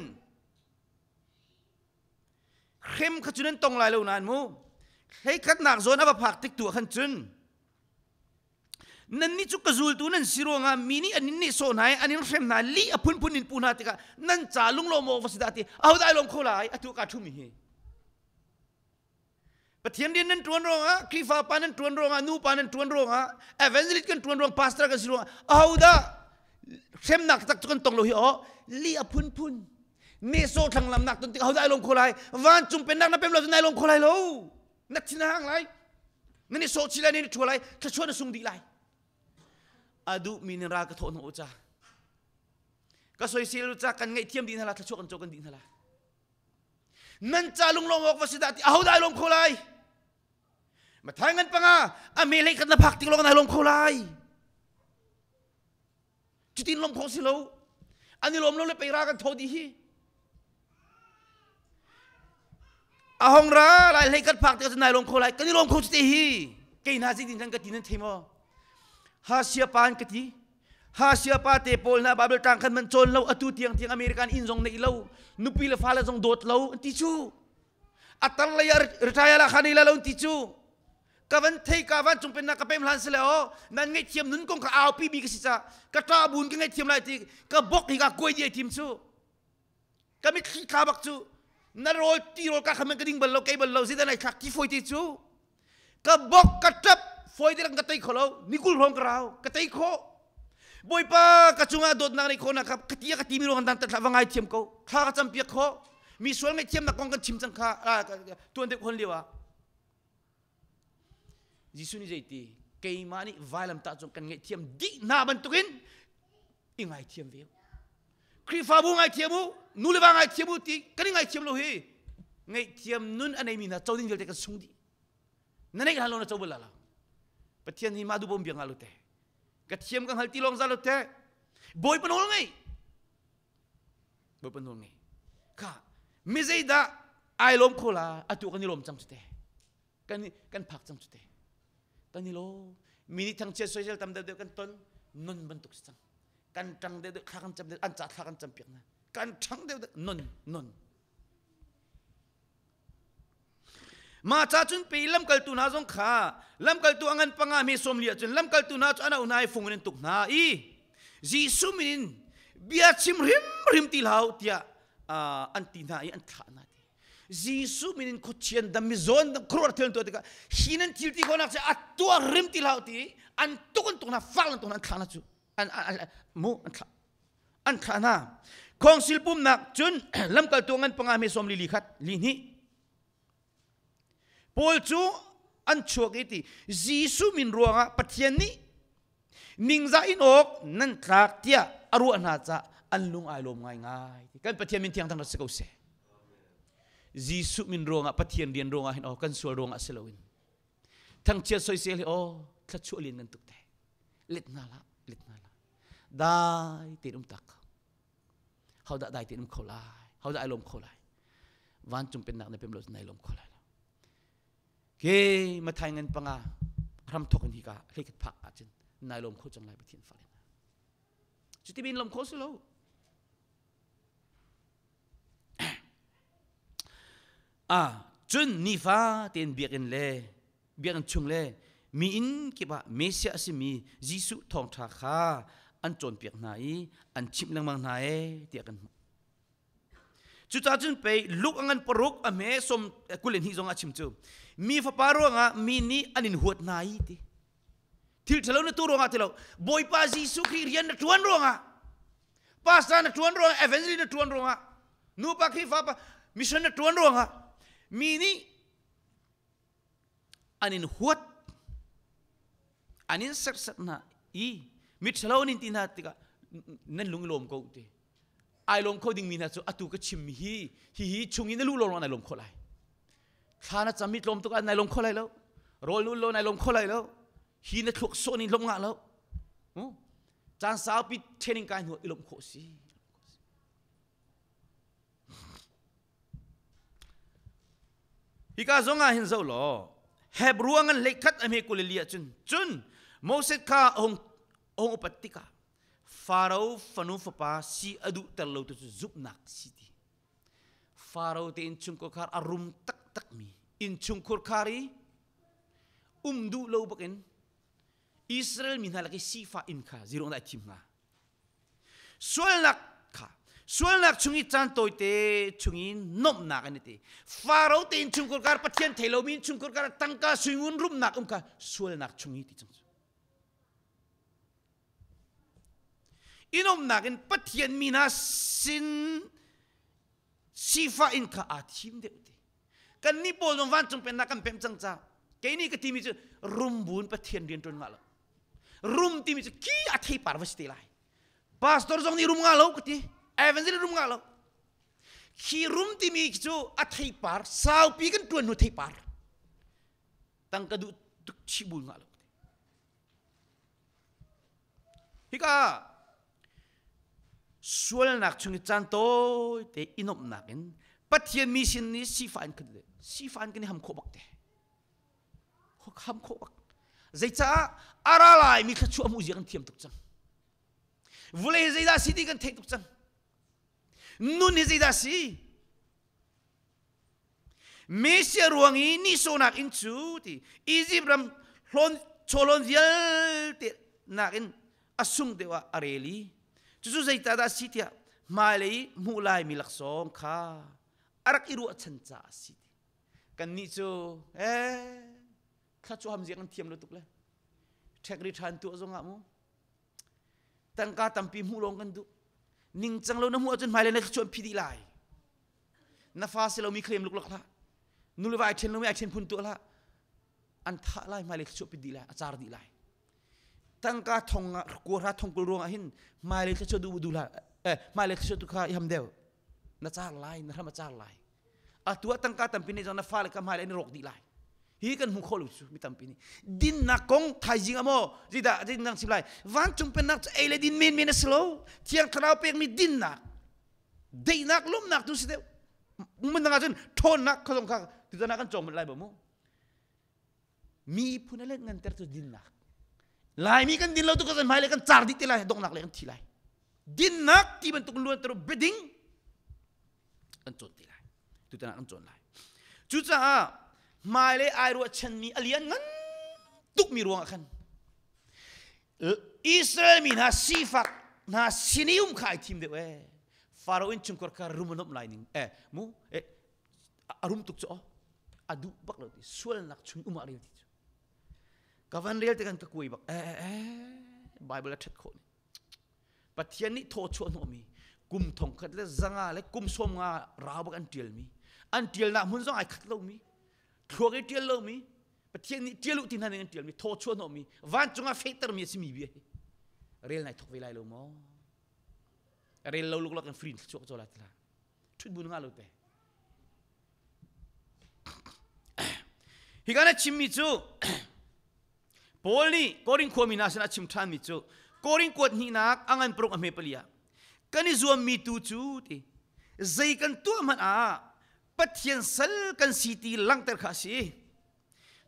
เข้มขจุนนันตรงไหลเลวนานมูให้ขัดหนักโซนอับผักติกตัวขันจุนนั่นนี่จุกจูลตูนั่นสิรวงามีนี่อันนี้นี่โซนไหนอันนี้เราเฟมนาลีอพุนพุนินปูนาติกานั่นจ่าลุงโลโมวสิดาติเอาได้ลงโคลายอธุกาทุมิเปฏิทียนเดียนั่นตรวนรองอ่ะคริฟาปานั่นตรวนรองอ่ะนูปานั่นตรวนรองอ่ะเอเวนซิลิตกันตรวนรองพาสตรากันสิรวงเอาได้เฟมนักตักจุกันตรงโลหิตอ๋อลีอพุนพุนเมโซทังลำนักตุนติเอาได้ลงโคลายวันจุ่มเป็นนักนับเป็นเราจะได้ลงโคลายโลนักที่นั่งไรนั่นนี่โซชิลานี่ชัวไรถ้าชัวนั่นสุ่มดีไรอดูมีนรากระโทนโอจาก็สวยสิรู้จักกันไงเทียมดินทละทะชกันโจกันดินทละนั่นจาลุงลงวอกวสิดาที่เอาได้ลงโคลายมาทางเงินปังอาอเมริกันนับพักติลงในลมโคลายจุดินลงโคสิโลอันนี้ลมลงเลยไปรากันโทดีฮีอาหงราลายเลกันพักติกันในลมโคลายกันนี่ลมโคสิฮีกินฮาซิดินจังกันดินนั่นเทมอ ha siapan kati ha siapa te pol na babel tang kan mencon lo atu tiang tiang amerikan injong nei lo nupi le fala jong dot lo chu, atal la yar retaya la khani la lo chu, kavan thei kavan chung pen na kapem lan sele o nan ngai chiam nun kong ka au pi bi kisi cha ka ta bun ka ngai chiam lai ti ka bok hi ka koi di tim chu ka mi khi ka bak chu na rol ti rol ka khamen ka ding bal lo kai bal lo zida nai khak ti foi ti chu ka bok ka tap ฟอยเดลังกตยขลาวนิกุลพร้อมกราวกตยโคบอยป้ากระจุงอาดดนางในคนนะครับกติยากติมีโรงดันต่ดลวังไอเทียมเขาข้ากระจำเปียกโคมีส่วนไอเทียมนักกองกันชิมจังข้าตัวเด็กคนเดียวยิสุนี่ใจตีเกมานี่วายลตาจงกันไอเทียมดีน่าบรรทุกินอิงไอเทียมเดียวครีฟาบุงไอเทียมูนูเลวังไอเทียมูตีกันไอเทียมโลหีไอเทียมนุนอันไหนมีนะเจ้าดิ้เดียวแต่กันสุงดีนั่นเองฮัลโหลนะเจ้าบุลลาลาปเทียนหิมาดูบ่มเบียงอาลุเตกระเทียมกังหัลตีลองซาลุเตบอยปนอลไงบอยปนอลไงค่ะมิใจดาไอลมโคลาอตุกันนิลมจังจุเตกันกันผักจังจุเตกันนิโลมินิทังเชสโซเชียลตำเดเดกันตนนุนบันตุกสังกันจังเดเดข้ากันจำเดอันจัดข้ากันจำเปียงนะกันจังเดเดนุนนุนมาจ้าจุนปีลำกัลตุนาจงขาลำกัลตุอังันปังอามีสมเลียจุนลำกัลตุนาจอันอุนายฟงเรนตุกนาอีจีสุมินเบียชิมริมริมติลาวเตียอันตินาอีอันขานาทีจีสุมินคุชเชียนดัมมิซอนดัมครัวเทนตัวติกาฮินันทิลติโกนักจะอัตตัวริมติลาวตีอันตุกันตุนาฟังตุนันขานาจูอันอันมูอันขาอันขานาคงสิลปุ่มนักจุนลำกัลตุอังันปังอามีสมลีลิขัดลินีปอลจูอันชัวกิติยิสุมินรัวงะปัจเจนีนิงใจอนกนั่นครักเตียอรุณาจะอันลุงไอลมง่ายง่าๆกันปัจเจนินที่ยังตั้งรัศกุศลยิสุมินรัวงะปัจเจนเดียนรัวงะอินอกกันส่วนรัวงะเซลวินทั้งเชียร์ซอยเซลีโอทัดชัวเรีนกันตุกเตะเล็ดนาละเล็ดนาละได้ตีนุ่มตักเขาได้ตีนุ่มเขาไล่เขาได้อลมเขาไล่วันจุ่มเป็นหนักในเป็นรถในลมเขาไล่เกมาทายเงินปังอาคำทกันทีกาเรียกพักอาจารย์นายลมโคจังไรประเทฟฝรั่งจุดที่บินลมโคสุโลอาจุนนิฟ้าเตียนเบียกันเล่เบียกันชงเล่มีอินกี่บะเมเสียสิมียิสุทองทาคาอันจนเปียกไหนอันชิมลังมังไหนเตียกัน chu cha chun pe luk angan paruk a me som kulen hi zonga chim chu mi fa paro nga mi ni anin huat nai ti thil thalo na turo nga thilo boy pa jisu khri rian na tuan ro nga pastor na tuan ro nga evangelist na tuan ro nga nu pa khri fa pa mission na tuan ro nga mi ni anin huat anin sak sak na i mi thalo nin tin ha tika nan lung lom ko ti ไอลมเขาดิงมีนะจูอตูก็ชิมฮีฮีฮีชุงอินลูกลมในลมเขาไรข้าน่ะจะมิดลมตัวกันในลมเขาไรแล้วรอยลุ่นลมไอลมเขาไรแล้วฮีน่ะทุกโซนินลมงะแล้วจานสาวปีเทนิงกายหัวอิลมโคสีอีกาซงอาเห็นเจ้าหรอเฮบรัวงันเล็กขัดอเมกุลเลียจุนจุนโมเสสข้าองค์องค์ปฏิกา farao fanu fapa si adu telau tu zupnak siti. Farao te incung kar arum tak tak mi. Incung kur kari umdu lau bagen. Israel minhal lagi sifa imka zero nak cimna. Lah. Suel nak ka. Suel nak cungi can toy te cungi nom nak ni te. Farao te incung kar patian telau min incung kar tangka suingun rum nak umka. Suel nak cungi ti cungi. inom nagin patien mina sin sifa in ka atim de uti kan ni bol no van chung pen kan pem chang cha ke ni ka timi chu rum bun patien rin ton ngala rum timi chu ki athi parvasti lai pastor jong ni rum ngalo kuti evangel rum ngalo ki rum timi chu athi par sau pi kan tuan no thi par tang ka du tuk chi bul ngalo hika suol nak chung chan to te inop nakin pathian mi sin ni si fan kan de si fan kan ham kho bak te ho kham kho bak zai cha ara lai mi kha chu amu jiang thiam tuk chang vule zai da si di kan thek tuk chang nun ni zai da si mi se ruang ni so nak in chu ti egypt ram hlon cholon zial te nakin asung dewa areli จู่ๆใจตาดาสิทธิมาเลยมูลายมีลักสองข้าอารักอิรุชันจ้าสิทธิกันนี่จูเอ๊ข้าจูทำเสียงเทียมเลยตุกเลยเท็คริทันตัวจงอะมูตั้งกาตั้มปีมุลงกันดูนิ่งจังเลยน้าหัวจนมาเลยนะชวนพิธีไลนาฟ้าเสเรามีเคลมลุกลักละนุลวายเชนเราไม่เชนพุนตัวละอันท่าไล่มาเลยชวนพิธีไลอาจารย์ดีไลตั้งกาทงกัวราทงกุลรวงหินมาเล็กเชดูดูละเอมาเล็กเชดูข้าอิฮัมเดียวนะจ้าลายนะทำมาจ้าลายอาตัวตั้งกาตั้มปีนี้จังนฟ้าเลยกมาเลกนรกดีลายฮีกันมุขลุสุมิตั้มปีนี้ดินนักกงไทยจิงอโมจิดาจินนังสิบลายวันจุงเป็นนักเอเลดินมินมินสโลเที่ยงคราวเป็นมีดินนักดินนักลุ่มนักดูสิเดียวมันนักจนทนนักเขาสงข้าติดนักกันจมเป็นไรบ่มูมีพูนเล่นเงินเตอร์ตัวดินนักลายมีกันดินเราตุกสันไม้เลยกันจารดิติลายดงนักเลยกันทีไรดินนักที่มันตุกล้วนตัวบดิ้งกันจนทีไรตุตนากันจนไรจุดจ้ามาเลยไอรัวฉันมีอเลียนงั้นตุกมีรวงกันอิสราเอลมีนาซีฟักนาซินิอุมขายทีมเดียวเอฟาโรห์อินจุงกอร์คารุมนอบไลนิงเอมูเออารณมตุกจ้ออดูบักเลยสวนนักชุนอุมาเรียตก็วันเรียลจะกันตะกุยบอกเออเออบเบิลชัดคนปัจเจียนนี้โทษชวนมีกุมทงขัดและจังอาและกุมสวมงาราวบักันเดียลมีอันเดียลน่ะมุนซองไอขัดเลามีทัวรกเดียลเลามีปัจเจียนนี้เดียลุตินันอัเดียลมีโทษชวนมีวันจงอาเฟตเตอร์มีสิมีเบียเรียลไหนทุกเวลาเลามอเรียลเราลุกลักกันฟรีนชกโจลัตลาชุดบุญงาลุเตฮิการะชิมมิจู poli korin khuami na sana chim than mi chu korin kot ni nak angan prok a me palia kani zuam mi tu chu ti zai kan tu man a pathian sal kan siti lang ter kha si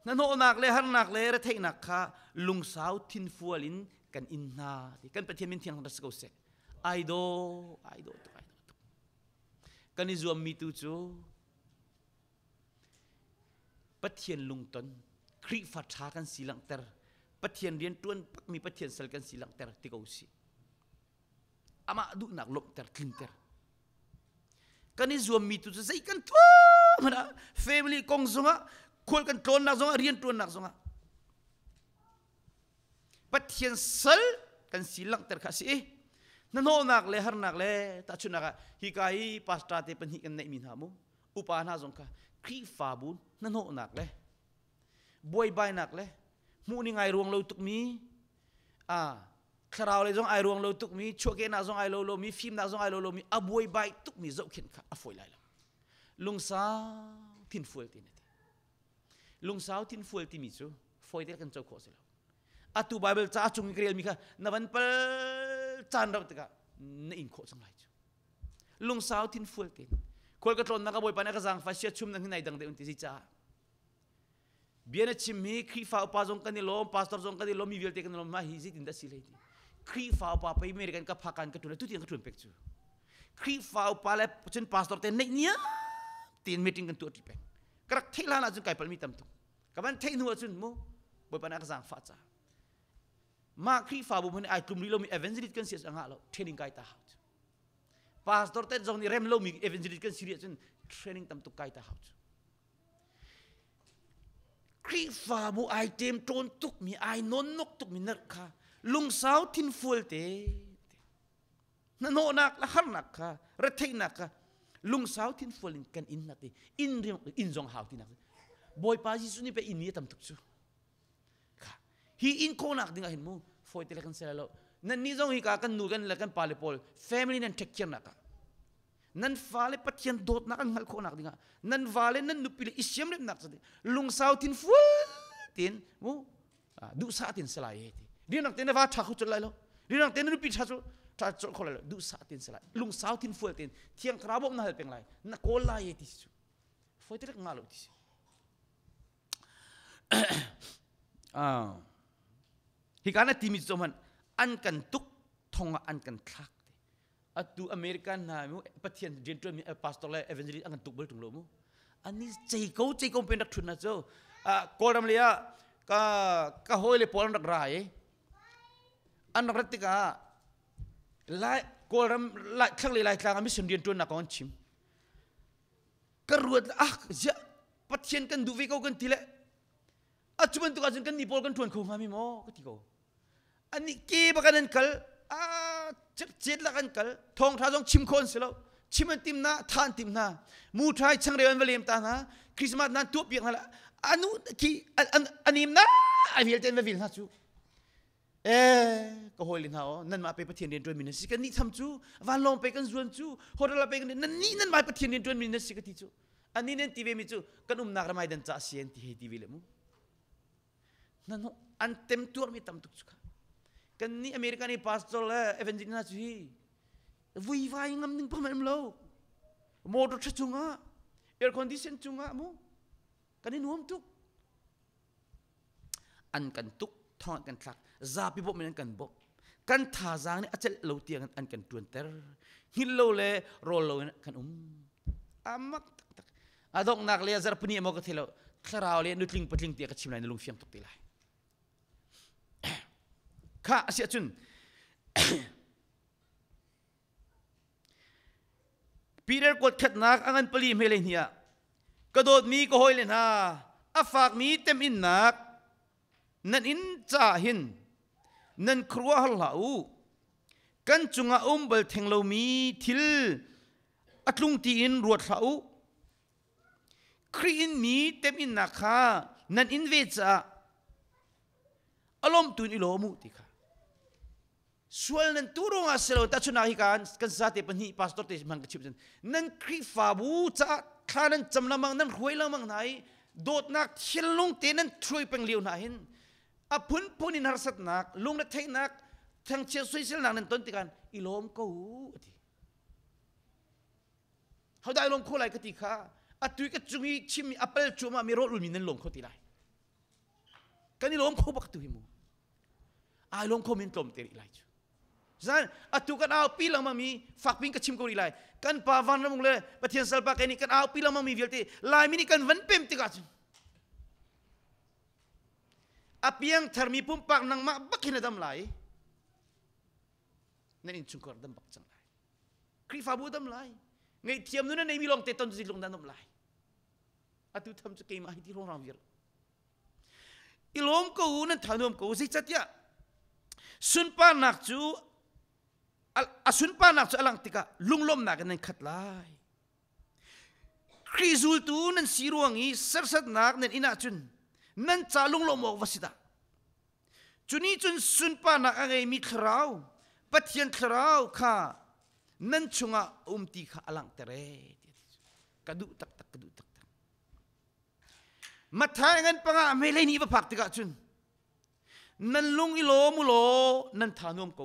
na no nak le har nak le re thei nak kha lung sau thin fualin kan in na ti kan pathian min thiang ras ko se ai do ai do to ai do kani zuam mi tu chu pathian lung ton kri phat tha kan silang ter pathian rian tuan pak mi pathian salkan silang ter ti si ama du nak lop ter tin ter kani zuam mi tu sai kan tu mana family kong zonga khol kan ton na zonga rian tuan nak zonga pathian sal kan silang ter khasi eh na no nak le har nak le ta chu naka hi kai pasta te pan hi kan nei min ha mu upa na zonga kri fa bun na no nak le boy bai nak le มูนิไงรวงเราตุกมีอ่าคราวเลยจงไอรวงเราตุกมีชัวเกนาจงไอโลโลมีฟิมนาจงไอโลโลมีอบวยใบตุกมีจบาเข็นค่ะอฟวยไล่ละลุงสาวทินฟวยตีนตีลุงสาวทินฟวยตีมีจูฟวยเดียกันเจ้าขอสิแล้อัตุไบเบิลจ้าจุงเกลียมีค่ะนับันเปิลจานรับตึกะนี่อิงโคจังไรจูลุงสาวทินฟวยตีนคนก็ตรนนักบวยปานักจังฟาเชียชุ่มนั่งที่ไหนดังเดือนที่สิจ้าเบียนชิมฮีขี้ฟ้าอุปาจงกันนี่ลมพาสตอร์จงกันนี่ลมมีเวลเตกันนีลมมาฮีซิตินดัสิเลยดีขี้ฟ้าอุปาไปเมริกันกับพักกันกันตัวน้ทุกที่กระตุนเป็กจูขี้ฟ้าอุปาแล้วจนพาสตอร์เต็นนเนี้ยตีนมีติ้งกันตัวที่เป็นกระเทลานาจนไก่ปลมีตมตุกกับมันเทนัวจุนโมูบปนักสังฟ้าจ้ามาขี้ฟ้าบุพเนไอกลุ่มนี้เรามีเอเวนซิลิตกันเสียสังหาเราเทรนิงไก่ตาหัดพาสตอร์เต็นจงนี่เริ่มเรามีเอเวนจิลิตกันเสียจนเทรนนิ่งตำตุกไก่ตาหัด kri fa bu item ton tuk mi ai non nok tuk mi nak kha lung sao tin ful te na no nak la har nak kha ra thei nak kha lung sao tin ful in kan in nati in rim in jong hau tin boy pa ji suni pe in ni e tam tuk chu kha hi in ko nak dinga hin mu foi te kan sel lo na ni jong hi ka kan nu kan la kan pa le pol family nan tek kyan nak kha nan fale pathian dot na kan ngal ko nak dinga nan vale nan nupil isyam lem nak sadi lung sau tin full tin mu du sa tin selai ti dia nak tena va tha khu chulai lo dia nak tena nupi tha chu tha chu ko lo du sa tin selai lung sau tin full tin thiang krabo na hel peng lai na ko lai ti chu foi tek ngalo ti ah hikana timi choman an kan tuk thonga an kan thak อะตูอเมริกันนามูปะเทียนเรนทรวมีพาสตอร์และเอเวนเจอร์อังันตุกเบิลตุงโลมูอันนี้ใจเขาใจเขาเป็นนักทุนนะเจ้าอ่ากอลัมเลียก็ก็โฮยเลยพอลนักรายอันนักรติกาไล่กอลัมไล่ข้งเลยไล่ข้งมิสเรียนทัวนักอนชิมก็รวดอ่ะจะปะเทียนกันดูวิเขากันทีละอาจุบันตุกอาจารย์กันนิพอลกันทวนเขามาไม่มอก็ที่เขาอันนี้เก็บกันนั่นกัลอ่าจิบจิตละกันกัลทองท้าองชิมคนสิแล้ชิมันติมนาทานติมนามูทายช่างเรียนเวลีมตานะคริสต์มาสนั้นตัวเปียกนั่นแหละอันนู้นที่อันอันนี้นะไอวิลเจนไม่วิลนะจูเอ๋ก็หอยลินเฮานั่นมาไปประเทียนเรียนดจวนมินเนสิกันนี่ทำจูวันลงไปกัน่วนจูโหดละไปกันนั่นนี่นั่นมาประเทียนเรียนดจวนมินเนสิกันที่จูอันนี้นั่นทีวีมิจูกันอุ้มนักรำไมดันจ้าเซียนที่เฮทีวีเลยมูนั่นอันเต็มตัวมีตำตุกจุกกันนี่อเมริกันนี่พาสตอร์ละเอเวนจิกนาซีวิวายงั้นนึงพ่อแม่ไม่รู้มอเตอร์ชั่งอ่ะแอร์คอนดิชันชั่งอ่ะมกันนี่นุ่มทุกอันกันทุกทอดกันสักซาปิบบมันกันบบกันท่าจังนี่อาจจะเลวเทียงอันกันดวนเตอร์ฮิลโลเลยโรลโลนกันอุ้มอามักอาดอกนักเลียจะรับนี่มอกระเทลเคราวเลยนุ่งทิงปัดทิงเตียกระชิมเลยนุ่งฟิมตุกตีเลยข้าเสียจุนปีเรกดขัดนักอังันปลีเมเลนเนียกระโดดมีก็หอยเลยนะอาฝากมีเต็มอินนักนั่นอินจ่าหินนั่นครัวหลลาอูกันจุงอาอุมเบลเทงเรามีทิลอัตลุงตีอินรวดเหลาครีนมีเต็มอินนักค่ะนั่นอินเวจ่าอารมณ์ตุนอิโลมุติค่ะ sual nan turung a selo ta chu nahi kan kan sa te pani pastor te mang chip chen nan kri fa bu cha khanan cham lamang nan huai lamang nai dot nak khilung te nan throi peng liu na hin a phun phun in har sat nak lung na thai nak thang che sui sel nak nan ton ti kan ilom ko u ti hau dai lom kho lai ka ti kha a tui ka chungi chim apel chuma mi ro ul min nan lom kho ti lai kan ilom kho bak tu hi mu ai lom kho min tlom te ri lai chu Zan atu kan au pila mami fak ping kachim ko rilai kan pavan mong le pathian sal pa kani kan au pila mami vilte lai mini kan van pem ti gachin apiang thermi pum pak nang ma bakhin adam lai nen in chungkor dam bak chang lai kri fa bu dam lai ngai thiam nu na nei milong te ton zi long dam lai atu tham chu kei ma hi ti rong ram vir ilom ko u na thanom ko zi chatya sunpa nak chu อาสุนปานักจะอลังติกะลุงลมนักนั้นขัดลายคริสุลตูนั่นสีรวงอีเสรสัดนักนั่นอินาจุนนั่นจะลุงลมออกวสิตาจุนี้จุนสุนปานักอะไรมีคราวปัจเจียนคราวค่ะนั่นชงะอุมติค่ะอลังเตเรกระดูตักตักกระดูตักตักมาทายงันปังอ่ะไม่เลยนี่ปะพักติกะจุนนั่นลุงอีโลมุโลนั่นทานุมกู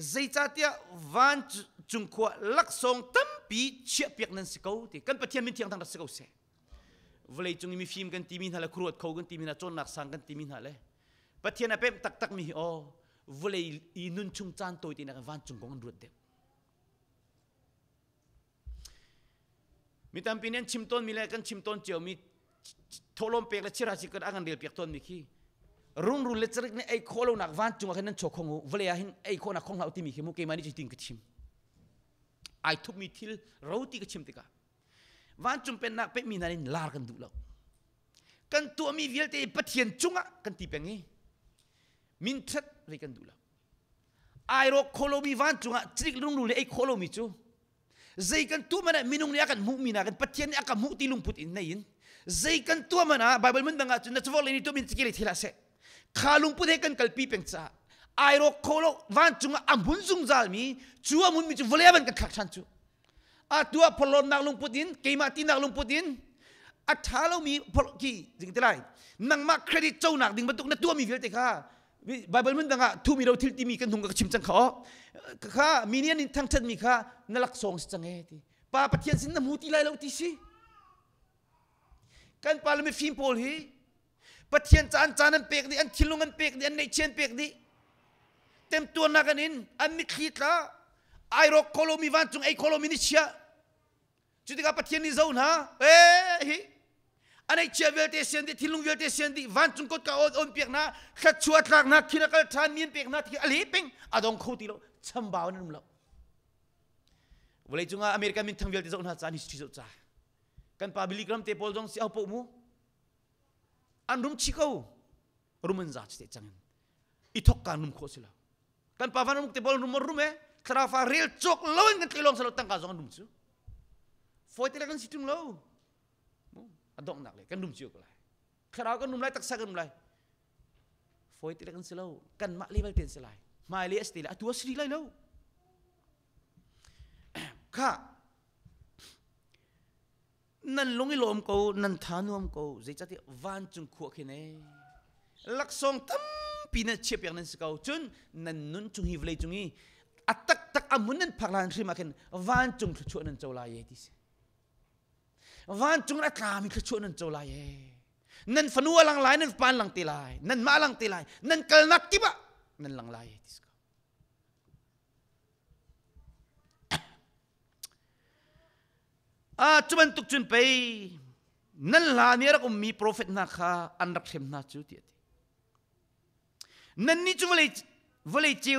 dây cha tia van chung khua lắc song tâm pi chia piak nan sikau thì cần bắt thiên minh thiang thang đặt sikau sẽ vậy chung mi phim gần timin hale khuất khâu gần timin chon nak sang gần timin hale bắt thiên apem tak tak mi o oh, vậy inun chung chan tôi thì nak van chung gong ruột đẹp mi tam pinen chim ton mi le kan chim ton chiều mi tholom pek la chira chi kan angan del pek ton mi khi รุ่นรุ่นเล็กเนี่ยไอ้คนเราหนักวันจุงกันนั้นโชคของเวลาเห็นไอ้คนนักของเราที่มีเข้มเข้มนี่จะติงกชิมไอ้ทุกมีทิลเราที่กชิมติกาวันจุงเป็นนักเป็นมีนารินลากันดุเรากันตัวมีเวลเตปะเทียนจุงอ่ะกันตีเป็งงี้มินทรัดเรกันดุเราไอ้โรคโคลมีวันจุงอ่ะจริกรุ่นรุ่นเลยไอ้โคลมีจูใจกันตัวมันมินุงเนี่ยกันมุมีนากันปะเทียนเนี่ยกันมุติลุงพุทธินในยินใจกันตัวมันอ่ะไบเบิลมันดังอ่ะจุนนั่นทุกวันเลยนี่ตัวมินสกิลทิลาเซ่ขาลุงพใท้กันกัลปีเป็นซาไอโรโคโลวันจุงอามุนซุงจาลมีชัวมุนมีจุวเลบันกันขักชันจูอาตัวพลอนนักลุงพูดินเกมาตินักลุงพูดินอัฐาลมีพลกี่จึงจะได้นังมาเครดิตเจ้าหนักดิ่งบรรทุกนัตัวมีเวลเต่ะไบเบิลมันต่างทูมีเราทิลตีมีกันหุงกับชิมจังเขาค่ะมีเนี่ยนิทั้งชันมีค่ะนลักสองสังเอตีป้าปะเทียนสินน้ำหูตีไรเราตีสิกันปาลมีฟิมโพลฮีปะเทียนจานจานันเปกดิอันทิลุงันเปกดิอันในเชียนเปกดิเต็มตัวนักนินอันมีขีดละไอโรอกโคลมีวันจุงไอโคโลมินิเชียจุดที่กับปะเทียนนี่เจ้าหน้าเอ้ยอันไอเชียเวลเทเชียนดิทิลุงเวลเทเชียนดิวันจุงกดกับออนเปกนะขัดชวดลากนะคินักทานมีนเปกนะที่อะไรป็งอะดองคูติโลชั่มบ่าวนั่นมึงละวันจุงอ่ะอเมริกามินทั้งเวลเทเชียนนะจานิสชิโซจ้ากันปาบิลิกรัมเตปอลจงเสียเอาปุ๊มูอันรุมชิกเอารุมันจัดเตจังอีทกการรุมโคสิลากันปาฟานรุมเตบอลรุมรุมเอคราฟาเรียลจกล้วนกันคลองสลดตั้งกาจงรุมชิฟอยเตลกันสิตุงเลวอะดอกนักเลยกันรุมชิโอกลายคราวกันรุมไลตักซากันรุมไลฟอยเตลกันสิลาวกันมาลีบาลเตนสิลายมาลีเอสติลาตัวสิลายเลวค่ะนั่นลงอีลมกูนั่นทาน่มกูใจจัดที่วันจุงขวักเนลักซองตั้มปีนั่นเชียบอย่างนั้นสกาวจนนั่นนุ่นจุงฮิวเลยจุงอีอัตักตักอามุนนั่นพักลานขึ้นมาเห็นวันจุงชวนนั่นเจ้าลายเอติสวันจุงนั่นกามีชวนนั่นเจ้าลายเอนั่นฟนัวหลังลายนั่นปานหลังตีลายนั่นมาหลังตีลายนั่นเกลนักกิบะนั่นหลังลายเอติสกอาจุบันตุกจุนไปนั่นลานี่รักอมมีโปรเฟตนาคาอันรักเข็มนาจูเดียดีนั่นนี่จูเลเวลจิว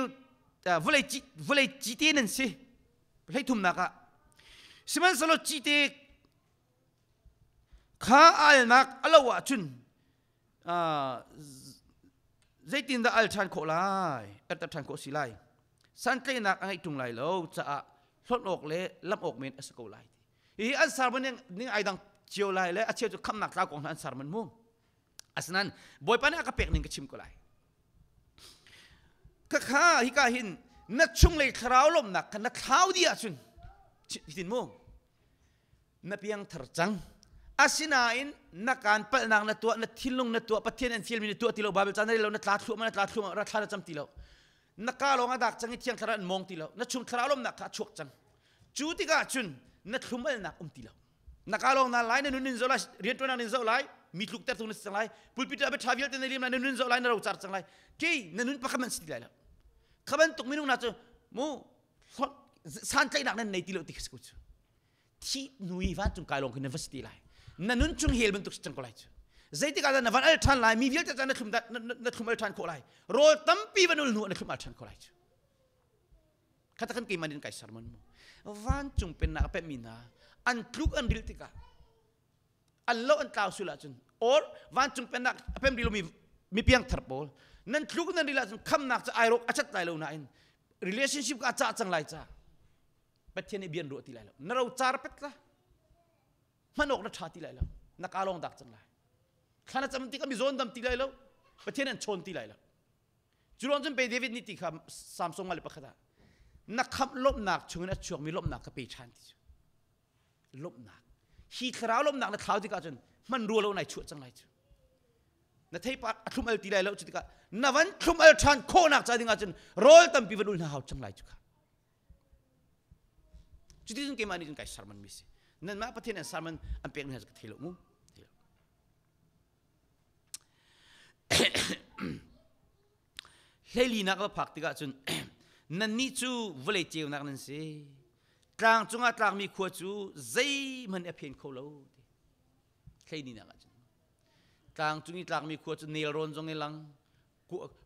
วเวลจิวเวลจิเตนั่นสิให้ทุ่มนาคาสมันสโลจิเตข้าอัลนักอัลวะจุนอ่าเจตินดาอัลชันโคไลเอ็ดตับชันโคสิไลสันเตนักอันไอตุงไลโลจะลดออกเละลับออกเมนอสโกไลอีอันสารมันยังนี่ไอ้ดังเจียวไรเลยอาเชียวจะคำหนักตาของอันสารมันมุ่งอันนั้นบอยปานีะก็เป็กหนึ่งก็ชิมก็ไรก็ข้าฮิกาหินนัดชุ่งเลยคราวลมหนักนัดเท้าเดียชุนหินมุ่งนับียังถรจังอาศินาอนนักการปนางนัตัวนัดทิ้ลงนัตัวปะเทียนอันเซียนมีนตัวติโลบาเบลจันได้เรานัดลาดชุ่มนัดลาดชุ่มรัฐาจำติโลนักการลงอาดักจังอเทียงครานมองติโลนัดชุ่มคราวลมหนักขาชกจังจูติกาชุน na thumal nak um tilau na kalong na lai na nunin zolai rian tu na nin zolai mit luk ter tunis sang lai pulpit abe travel te nelim na nunin zolai na rautar sang lai ki na nun pakaman sti lai la kaban tuk minung na tu mu san tai nak na nei tilau tikis kuch ti nui va tung kalong na vesti lai na nun chung hel bentuk sang kolai tu zaiti kala na van al tan lai mi vil te na thum na thum al tan kolai ro tampi vanul nu na thum al tan kolai tu katakan kai manin kai sermon mu วันจุงเป็นนักเป็นมินาอันทุกอันดิลติกาอันโลอันกล่าวสุลาจุนหรือวันจุงเป็นนักเป็นดิลมีมีเพียงทรัพย์นั่นทุกนั้นดิลจุนคำนักจะไอรกอาจจะตายเลยนะั่นร e l a t i o n s h i p ก็อาจจะจังไรจ้าเป็นเช่นเบียนรู้ที่ไรล้วนั่นเราจารเป็นละมันออกนัดชาติไรแล้วนักอารมณ์ดักจังไรขณะจำติก็มีโซนดำที่ไรแล้วเป็นเช่นชนที่ไรแล้วจุลนจุนเป็นเดวิดนี่ติคาซัมซุงอะไรปะขะตานักขับลบหนักชงนะชวงมีลบหนักกระปีชันที่ลบหนักฮีคราวลบหนักนะขาวที่กาจนมันรัวแล้วไหนชั่วจังไรจนัะเทปอัตลุมเอลตีได้แล้วจุดกะนวันคุมเอลชันโคนักใจดิงาจนรอยตั้มปีวันอุลนาหาจังไรจุกะจุดที่จุนเกี่ยมานี่จุนกก่สารมันมิสนั่นมาพัฒนา้นสารมันอันเปียหนี่จะเทลงูเฮลีนักว่าพักที่กาจน nani chu vlei cheu nak nan se tang chunga tang mi khu chu zai man a phen kho lo de khlei ni na ga chen tang chungi tang mi khu chu nil ron jong e lang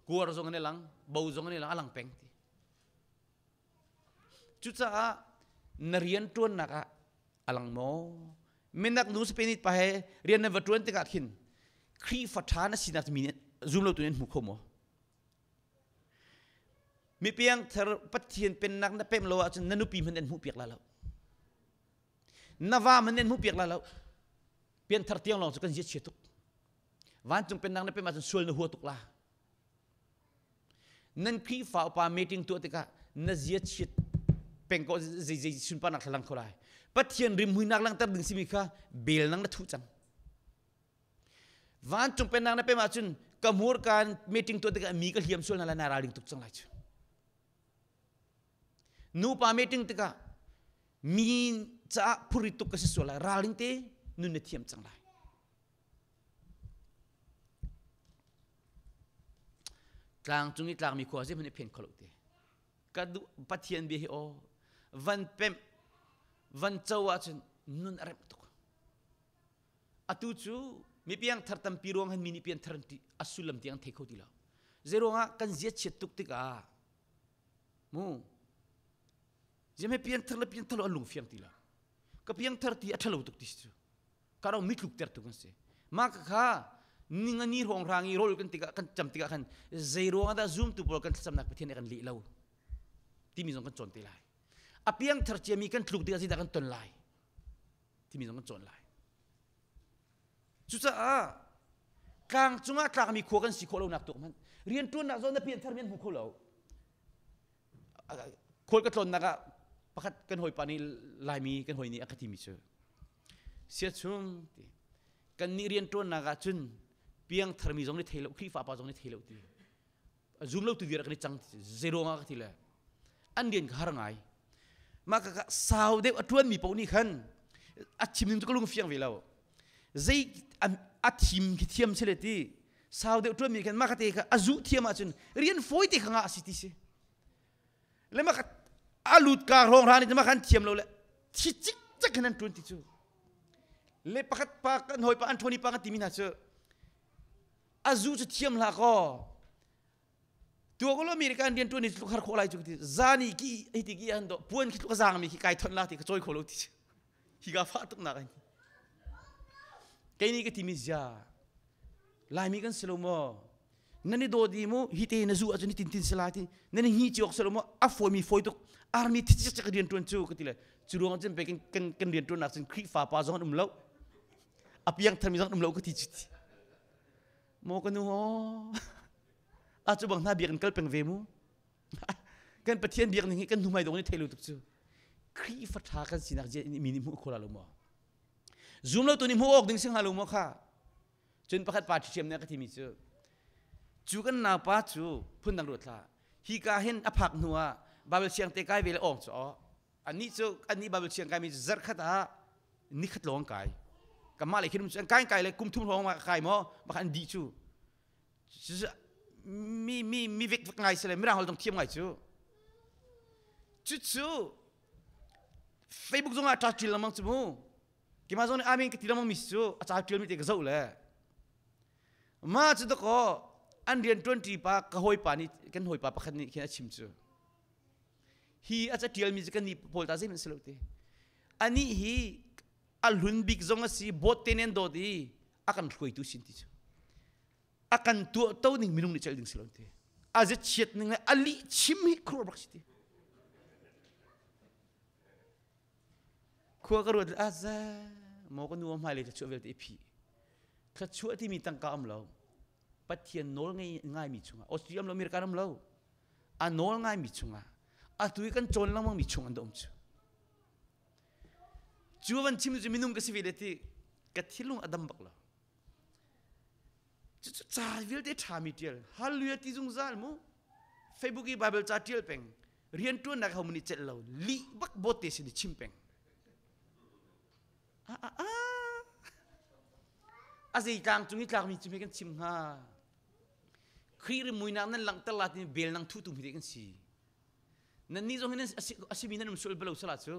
kuor jong ne lang bau jong ne lang alang peng ti chu cha a na rian tuan na ka alang mo min nak nu spinit pa he rian na vatuan te ka khin khri fathana sinat minet zoom lo tunen mukho mo มีเพียงเธอปัจเจียนเป็นนักนับเป็นโลอาจนนันุปีมันเอ็นหูเปียกแล้วนาวามันเอ็นหูเปียกแล้วเปลี่ยนทธอเตียงลองจุกันยึดเชียทุกวันจงเป็นนักนับเป็นมาจน่วนหัวตุกลานั่นขี่ฝ่าปาเมติงตัวติกะนั่นเยียดเชีดเป็นก็จะจะชุนปานักลังเขาไรปัจเจียนริมหินักลังตัดดึงสิมิกะเบลนักนัทุจังวันจงเป็นนักนับเป็นมาจนกมูรการเมติงตัวติกะมีก็เหียม่วนนั่นแหละนาราลิงตุกจังไรจ้ nu pameting teka min ca purito kasesuala raling te nu netiam cang lai tlang tungi tlang mi ko ase mene pen kolo te kadu patian bi o van pem van chawa chen nun arep to atu chu mi piang thartam pirong han mini pian thartam asulam tiang thekhoti la zero nga kan zia chetuk tika mu jeme pian thala pian thala lung fiam tila ka pian thar ti athalo tuk ti chu karau mitluk ter tu kan se ma ka kha ninga ni rong rangi rol kan tika kan cham tika kan zero ada zoom tu bol kan cham nak pathian kan li lo ti mi jong kan chon tila a pian thar che mi kan thluk ti asi da kan ton lai ti kan ah. mi jong kan chon lai chu cha a kang chunga tak mi kho kan si kho lo nak tu man rian tu na zon da pian thar mi bu kho lo kol ka ton na ka ปักกันหอยปานีไลมีกันหอยนี้อคติมิชื่อเสียชุมกันนี่เรียนตัวนากาจุนเพียงธรรมิจงนี่เทโลครีฟ้าป้าจงนี่เทโลตี zoom ลูกตัวเดียวกันนี่จังเซโรงาคติเลยอันเดียนก็หารงายมากะกะสาวเด็กอัตวนมีปานี่ขันอัจฉิมนี่ตุกลุงฟียงเวลาวใจอัจฉิมกิเทีมเชลตีสาวเด็กอัตวนมีขันมากะเตะกะาจุเที่มาจุนเรียนฟอยตีขังอาสิติเสแล้วมากะอาลุดกาโรงรานี่จะมาขันเทียมเราแหละชิจิกจักนันทุนติัวเลยปักปักกันหอยปักอันทวนีปักกันติมินาเจออาจูจะเทียมละก็ตัวก็เลยมีการเรียนตัวนี้ลูกค้าอคไยจุกที่จานี่กี่ไอ้ที่กี่อันดอป่วนคิดว่าจางมีขี้ไก่ทนลาที่ก็ช่วยโคโลติฮิกาฟาตุกนักันแค่นี้ก็ทีมิจ่าลายมีกันสโลโม nani do di mo hite na zu ajani tin tin selati nani hi chok selo mo afo mi foi tok ar mi tich chak dien tun chu katile churu ngam pe kin kin kin dien tun nasin khri fa pa zong um lo api yang thami zong um lo kati chi mo kanu ho a chu bang na bi <laughs> kan kalpeng ve mo kan patien bi kan kan numai dong ni thelu tuk chu khri fa tha kan sinar je ni minimum ko la lo mo zum lo tu ni mo ok ding sing halu mo kha chun pakhat pa chi chem na kati mi chu จูกันนาป้าจูพุ่นดังรวดละฮีกาเห็นอภักนัวบาเบลเชียงเตกายเวลอองจออันนี้จูอันนี้บาเบลเชียงกายมีจัดขัดฮนี่ขัดหลงกายกัมาเลยคิดมันกายกายเลยกุมทุ่มหลงมาใครมอบางอันดีจูมีมีมีเวกไงเสรลยไม่ร่างเราต้งเทียมไงจูจุจูเฟซบุ๊กจงอาจารยจิลมังจูมูกิมาจงอามินกิติลมังมิสจูอาจจะย์จิลมิเตกเจ้าเลยมาจุดก็อันเรียนตวนตีปากหอยปานี่กันหอยปาปะคันนี่แค่ชิมซูฮีอาจจะเดียวมีจะกันนี่พอลตาซิมันสโลตีอันนี้ฮีอัลหุนบิกซงสีบทเตนนโดดีอากันช่วยตุสินติซูอากันตัวเต้านึ่งมินุงนี่จะดึงสโลตีอาจจะเช็ดนึงเลยอัลลีชิมฮีครัวบักสิตีครัวกระโดดอาจจะมองกันัวม่เลยจะช่วยเวลตีพีข้าช่วยที่มีตังกามเรา patia nol ngai ngai mi chunga australia lo mir karam lo a nol ngai mi chunga a tui kan chon lang mang mi chunga dom chu chuwan chim ju minung ka civility ka thilung adam bak lo chu chu cha vil te tha mi tiel hallelujah ti jung zal mu facebook i bible cha tiel peng rian tu nak homni chet lo li bak bote sin chim peng a a a a zai kang chung i tlak mi chim kan chim ha kiri muina nan lang talat ni bel nang thu tum hi kan si nan ni zo hin asimi nan um sul belo salat so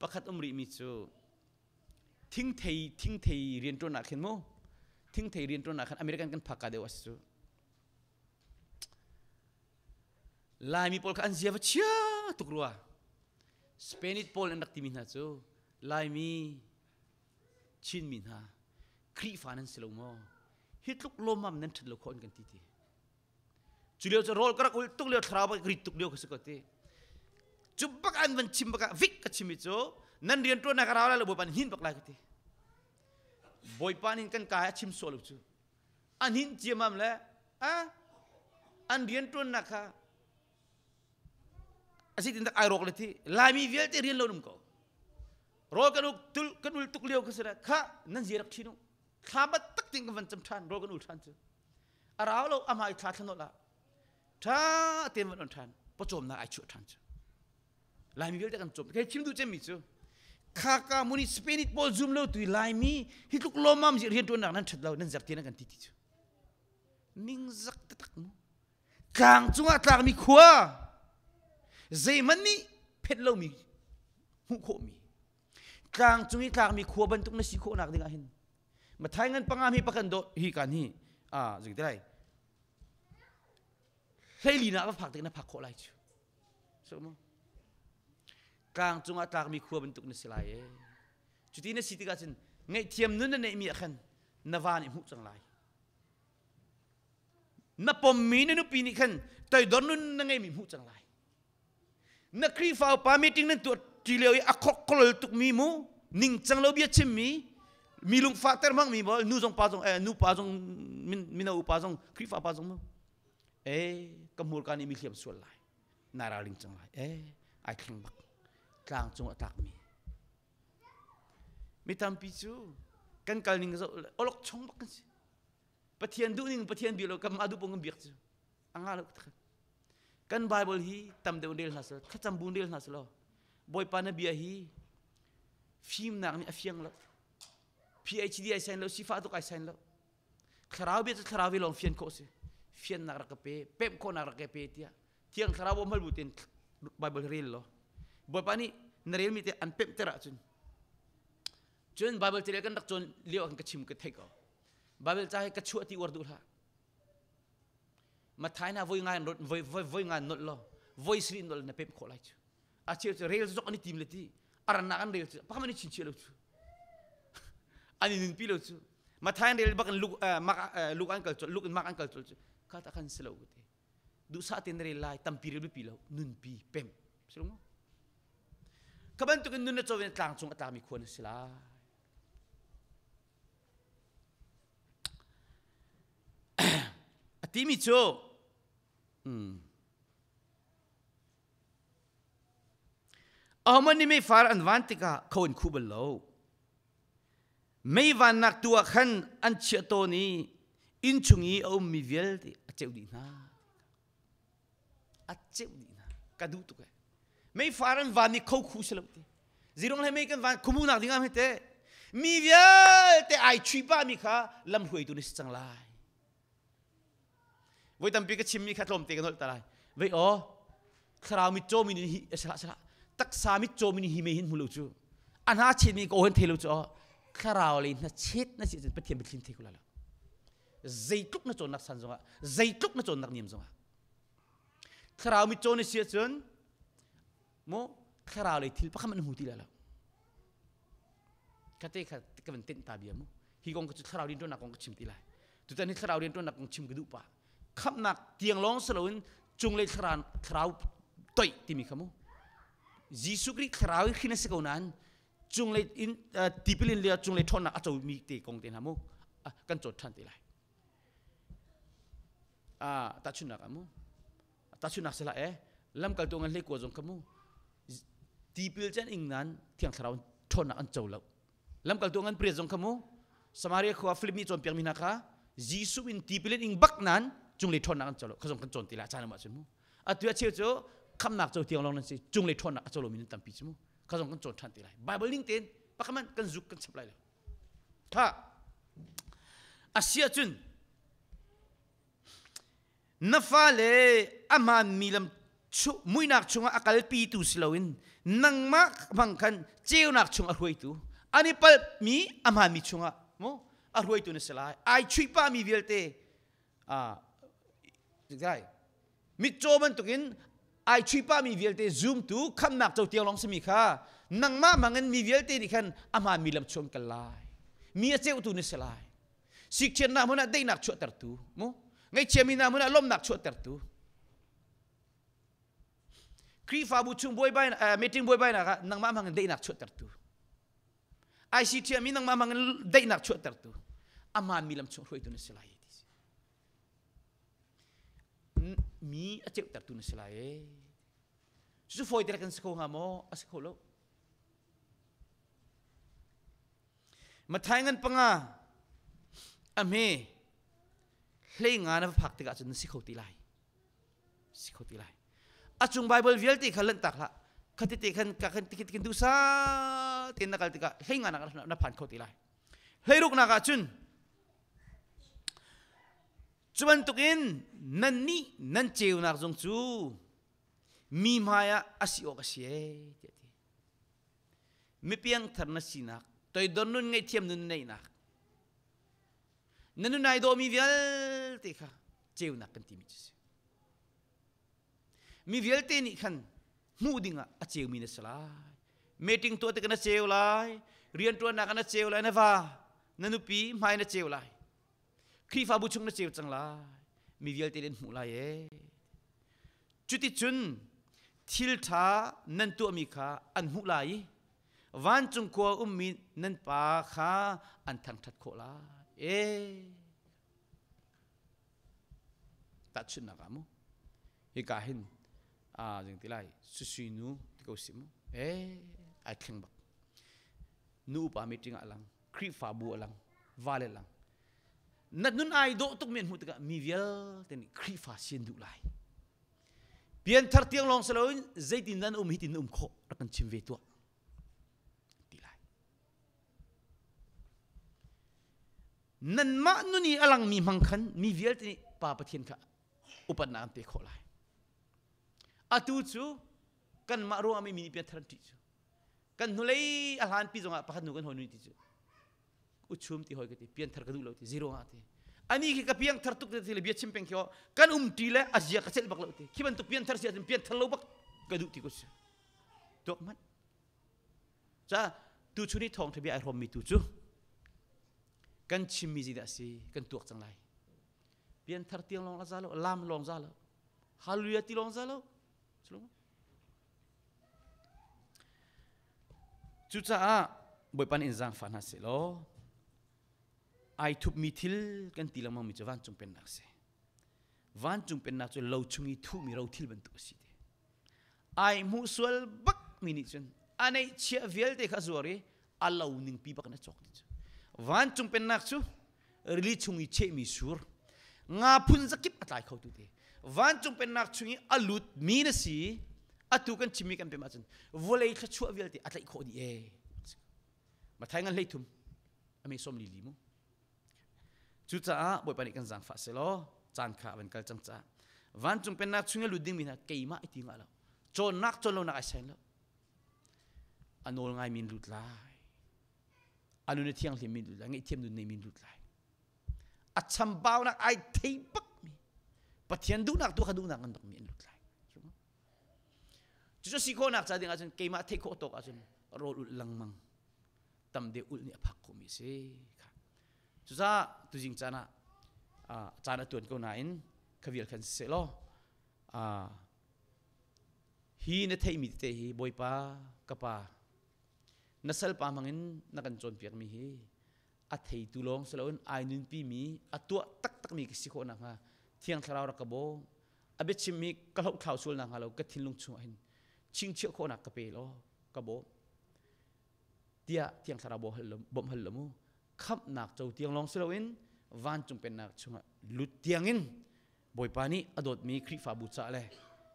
pakhat umri mi chu thing thei thing thei rian to na khen mo thing thei rian to na khan american kan phaka de was chu lai mi pol kan zia va chia tukrua spenit pol an rak timin ha chu lai mi chin min ha kri fanan selo mo hit luk lomam nan thlo khon kan ti ti chulio cho rol karak ul tuk leo thra ba kri tuk leo khasiko ti chumbak an van chimbaka vik ka chimi cho nan rian to na karawa la bopan hin bakla ki ti boipan hin kan ka chim solu chu an hin chiamam la a an rian to na kha asik tindak ai rok lati lami vial te rian lo num ko ro kanuk tul kanul tuk leo khasira kha nan jerak thinu คลามาตักติงกันจำทันโรกันอุทันจูอาราวเราอามาอิทาทนละถ้าเตียนวันอุทันปจมนาไอชุทันจูลายมีเยอะแต่กันจมแค่ชิมดูเจมิจูข้ากามุนิสเปนิตบอลซูมเราตุยลายมีฮิตุกลมามจิเรียนตัวนักนั้นชัดเรานั่นจับเตียนกันติดจูนิ่งสักตักมูกลางจุงอาตากมีขวาเจมันนี่เพชรเรามีหุโคมีกลางจุงอีกลางมีขวาบรรทุกนสิโคนักดกันเห็นมาทายเงินปังงามฮีปักันโดฮีกันฮีอ่าสิ่งท้ายรเฮลีน่าก็ผักตินะผักโคไลจูสมมกลางจงอาตากมีครัวบรรทุกนสลายจุดที่นสิติกาจินไงเทียมนุ่นนั่นเองมีขันนวานิมุจังไรนับปมมีนนุปีนิขันแต่ดอนนุ่นนั่งไงมีมุจังไรนักครีฟอาปามีติงนั่นตัวจีเลวอักขกลตุกมีมูนิ่งจังเลวบียชมี milung fater mang mi bol nu jong pa jong eh nu pa jong min mina u pa jong kri fa pa jong e eh, kamur kan mi khiam sul lai nara ling chang lai e ai khing bak tlang chung atak mi mi tam pi chu kan kal ning zo olok chong bak kan si pathian du ning pathian bi lo kam adu pong biak chu anga lo tak kan bible hi tam de undel nasal khacham bundel nasal boy pa na bia hi phim nak ni afiang lo PhD ai sen lo sifa to kai sen lo kharabi to kharabi long fian ko se fian na rak pe pem ko na rak pe tia tiang kharabo mal butin bible real lo bo pani narel mi te an pem tera chun chun bible tera kan rak chun leo kan kachim ka thai ko bible cha ka chu ati war du la ma thai na voi ngai rot voi voi voi ngai not lo voi sri nol na pem ko lai chu a che real zok ani tim le ti aran na an real pa ma ni chin che lo chu Ani pilo tu. Matahan dia bakan luk mak luk angkel tu, luk mak angkel tu. Katakan selalu gitu. Du saat ini lai tampil lebih pilo nun pi pem. Selungo. Kapan tu kan nun tu langsung atami kuan sila. Atimi tu. Hmm. Ahmad ni me far anvantika kawan kubel low. ไม่วันนักตัวขันอันเชตนี้อินชุงีเอามีเวลที่อาเจ้าดีนะอาเจ้าดีนะกระดูตุกไม่ฟารันวันนี้เขาคู่สลับทีจีรงเลยไม่กันวันคุมูนักดีงามเหตมีเวลแต่ไอชีบ้ามีค่ะลำหวยตัวนี้จังไไวัตั้งปีก็ชิมมีค่ะลมเตกันหมดตาไไวัอ๋อคราวมิโจมินฮิสละสละตักสามิโจมินฮิเมหินมุลุจูอันหาชิมีก็เห็นเทลุจูข้าราลินเช็ดนั่นสิจะเป็นเทียนเป็นคลินเทกุลาละใจตุกนั่นจนนักสันจงอ่ะใจตุกนั่นจนนักเนียมจงอ่ะคารามินจนนี่เสียจนมโข้าราลินทิลปะขมันหูทีละละคัตเต้คัตเต้กันติดตาเบียมฮีกงก็จะคาราลินจนนักกงก็ชิมทีละตุตันนี่้าราลินจนนักกงชิมกระดูปะขันักเตียงล้องสลุนจุงเลขคารา้าราต่อยที่มีขโมยจีสุกรฤข้าราลินขึ้นสกุนันจุงเลยอินตีปิลินเลียจุงเลยทอนนักอาจจะมีตีกงเต็นหามุกันจดทันตีไรอ่าตัดชุนักอามุตัดชุนักสละเอลำกลตัวงันเล็กกว่าจงขมุตีปิลเจนอิงนั้นที่ยงสาวทอนนะอันเจ้าแล้วลำกลตัวงันเปรียจงขมูสมารีขวาฟลิปนี้จนเพียงมินาคะยิสุวินตีปิลินอิงบักนั้นจุงเลยทอนนะอันเจ้าแล้วขจงกันจดตีไรจานมาชิมุอัตุยเชียวเจ้าคำหนักเจ้าเที่ยงลองนั่นสิจุงเลยทอนนะอันเจ้าลมินตัมปีชิมู ka zong kan chon than ti lai bible ling ten pakaman kan zuk kan supply lai tha asia chun nafa le aman milam chu muinak chunga akal pi tu silawin nangma bangkan cheunak chunga ruai tu ani pal mi ama mi chunga mo a ruai tu ne Selai, ai chui pa mi velte a dai mi choban tukin ai chi pa mi vielte zoom tu kham nak chau tiang long simi kha nang ma mangen mi vielte ni khan ama ha mi lam chong kal lai mi a che utu ni selai sik chen na mona dei nak chu tar tu mo ngai che mi na mona lom nak chu tar tu kri fa bu chung boy bai eh, meeting boy bai na kha nang ma mangen dei nak chu tar tu ai chi che mi nang ma mangen dei nak chu tar tu ama ha mi lam chong roi tu ni selai မီအချက်တတူနစလာရဲ့ဇူဖိုဒရကန်စခုငါမောအစခုလို့မထိုင်ငန်ပငါအမေလှိငါနဖတ်တကစနစခုတီလိုက်စခုတီလိုက်အချုံဘိုင်ဘယ်ဗီလ်တီခလန်တခလာခတိတိခန်ကခန်တိခတိကန်ဒူဆာတင်နကလတကလှိငါနကနဖန်ခုတီလိုက်ဟေရုကနာကချွန်း chuan tukin nan ni nan cheu nak zong chu mi maya asi ok asi e mi piang thar na sinak tôi don nun ngai thiam nun nei nak nanu nai do mi vial te kha cheu nak kan ti mi chi mi vial te ni khan mu dinga a cheu mi na sala meeting to te kana cheu lai rian to na kana cheu lai na va nanu pi mai na cheu lai khi phá bu chung na cheu chang la mi vial te den mu la ye chuti chun thil tha nan tu mi kha an mu lai van chung qua um mi nan pa kha an thang thật khổ la e ta chun na ga mu hi ka hin a à, jing ti lai su sui nu ti ko sim e a kheng bak nu pa mi ting alang kri phá bu alang vale lang นัดนุนไอโดตุกเมียนหุตกะมีเวีลเต่นี่ครีฟาเซียนดูไลเปียนทัดเตียงลองสลอยใจตินนันอุมหิตินอุมโคระกันชิมเวตัวตีไลนั่นมานุนีอลังมีมังคันมีเวลเต็นี่ปาปะเทียนค่ะอุปนันเตโคไลอาตูจูกันมารัวไม่มีเปียนทัดติจูกันนุเลยอาหารปีจงอ่ะพักหนูกันหัวนุนติจู uchum ti hoi kati pian thar kadu lauti zero ha te ani ki ka pian thar tuk te le bia chimpeng kyo kan um ti le azia ka chel bak lauti ki ban tu pian thar sia pian thar lau bak kadu ti ko tok man cha tu chu ni thong thabi ai rom mi tu chu kan chim mi ji da si kan tuak chang lai pian thar tiang long la za lo lam long za lo haleluya ti long za lo chlo chu cha boy pan in zang fan ha se lo ไอทุบมีทิลกันตีละมามิจวันจุงเป็นนักเสวันจุงเป็นนัก่วนเราจุงอีทุมีเราทิลบรรทุกสิเดไอมุสวลบักมินิจันอันนี้เชื่อเวลเดข้าสวร์อัลลอฮ์นิ่งปีบักนะจกติจวันจุงเป็นนัก่จูริลชงอีเชมิสูรงาพุนสกิปอัตไรเขาตุเตวันจุงเป็นนักชงอีอัลลุดมีนสิอัตุกันชิมิกันเป็นมาจันวุเลยขั้วเวลเดอะไรเขาดีเอมาทายงานเลยทุมอเมซอมลิลิโมจุดจ้าบ่อยปนิคันจังฟ้าเซลจันขาเป็นกัลจังจ้าวันจุงเป็นนักช่วยลุดดิ้งมินาเกี่ยมาอีติงอะไรจนนักจนลงนักไอเซนแล้วอันนู้นไงมินลุดไลอันนู้นเที่ยงเสียมินลุดไลงีเที่ยงดูในมินลุดไลอัจฉริยะนักไอเทียบักมีปัจจียนดูนักตัวขดูนักนักมินลุดไลจุดสิ่งคนนักจ้าดิ้งอาจารย์เกี่ยมาเที่ยงโคตรอาจารย์รอลุดลังมังตำเดือดอุลเนี่ยพักคุมีสิสุซ้าตุจิงจานะจานะตวนก็นายนขวิลขันเสลฮีนเทมิเตฮีบอยปากปานัสลปามังินนักันจนเปียกมีฮีอัทฮตุลองสลอนไอนุนพีมีอัตัวตักตักมีกิสิโคนังฮะเที่ยงคราวรักกบอเบชิมีกลุกข่าวสุลนังฮะเรากทิงลงช่วนชิงเชี่ยวโคนักกะเปโลกะบบเตียเที่ยงคราวโบฮัลลมบ่ฮัลลมู khắp nạc châu tiếng long selo in van chung pen nak chunga lut tiang in boy pani adot mi khri fa bu cha le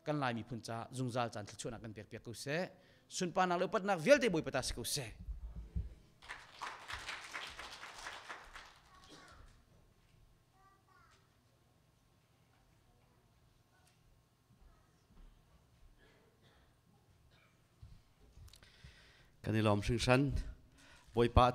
kan lai mi phun cha dung zal chan thil chuna kan pek pek ko se sun pa nak lo pat nak vel te boy patas ko se kan ilom sing san boy pa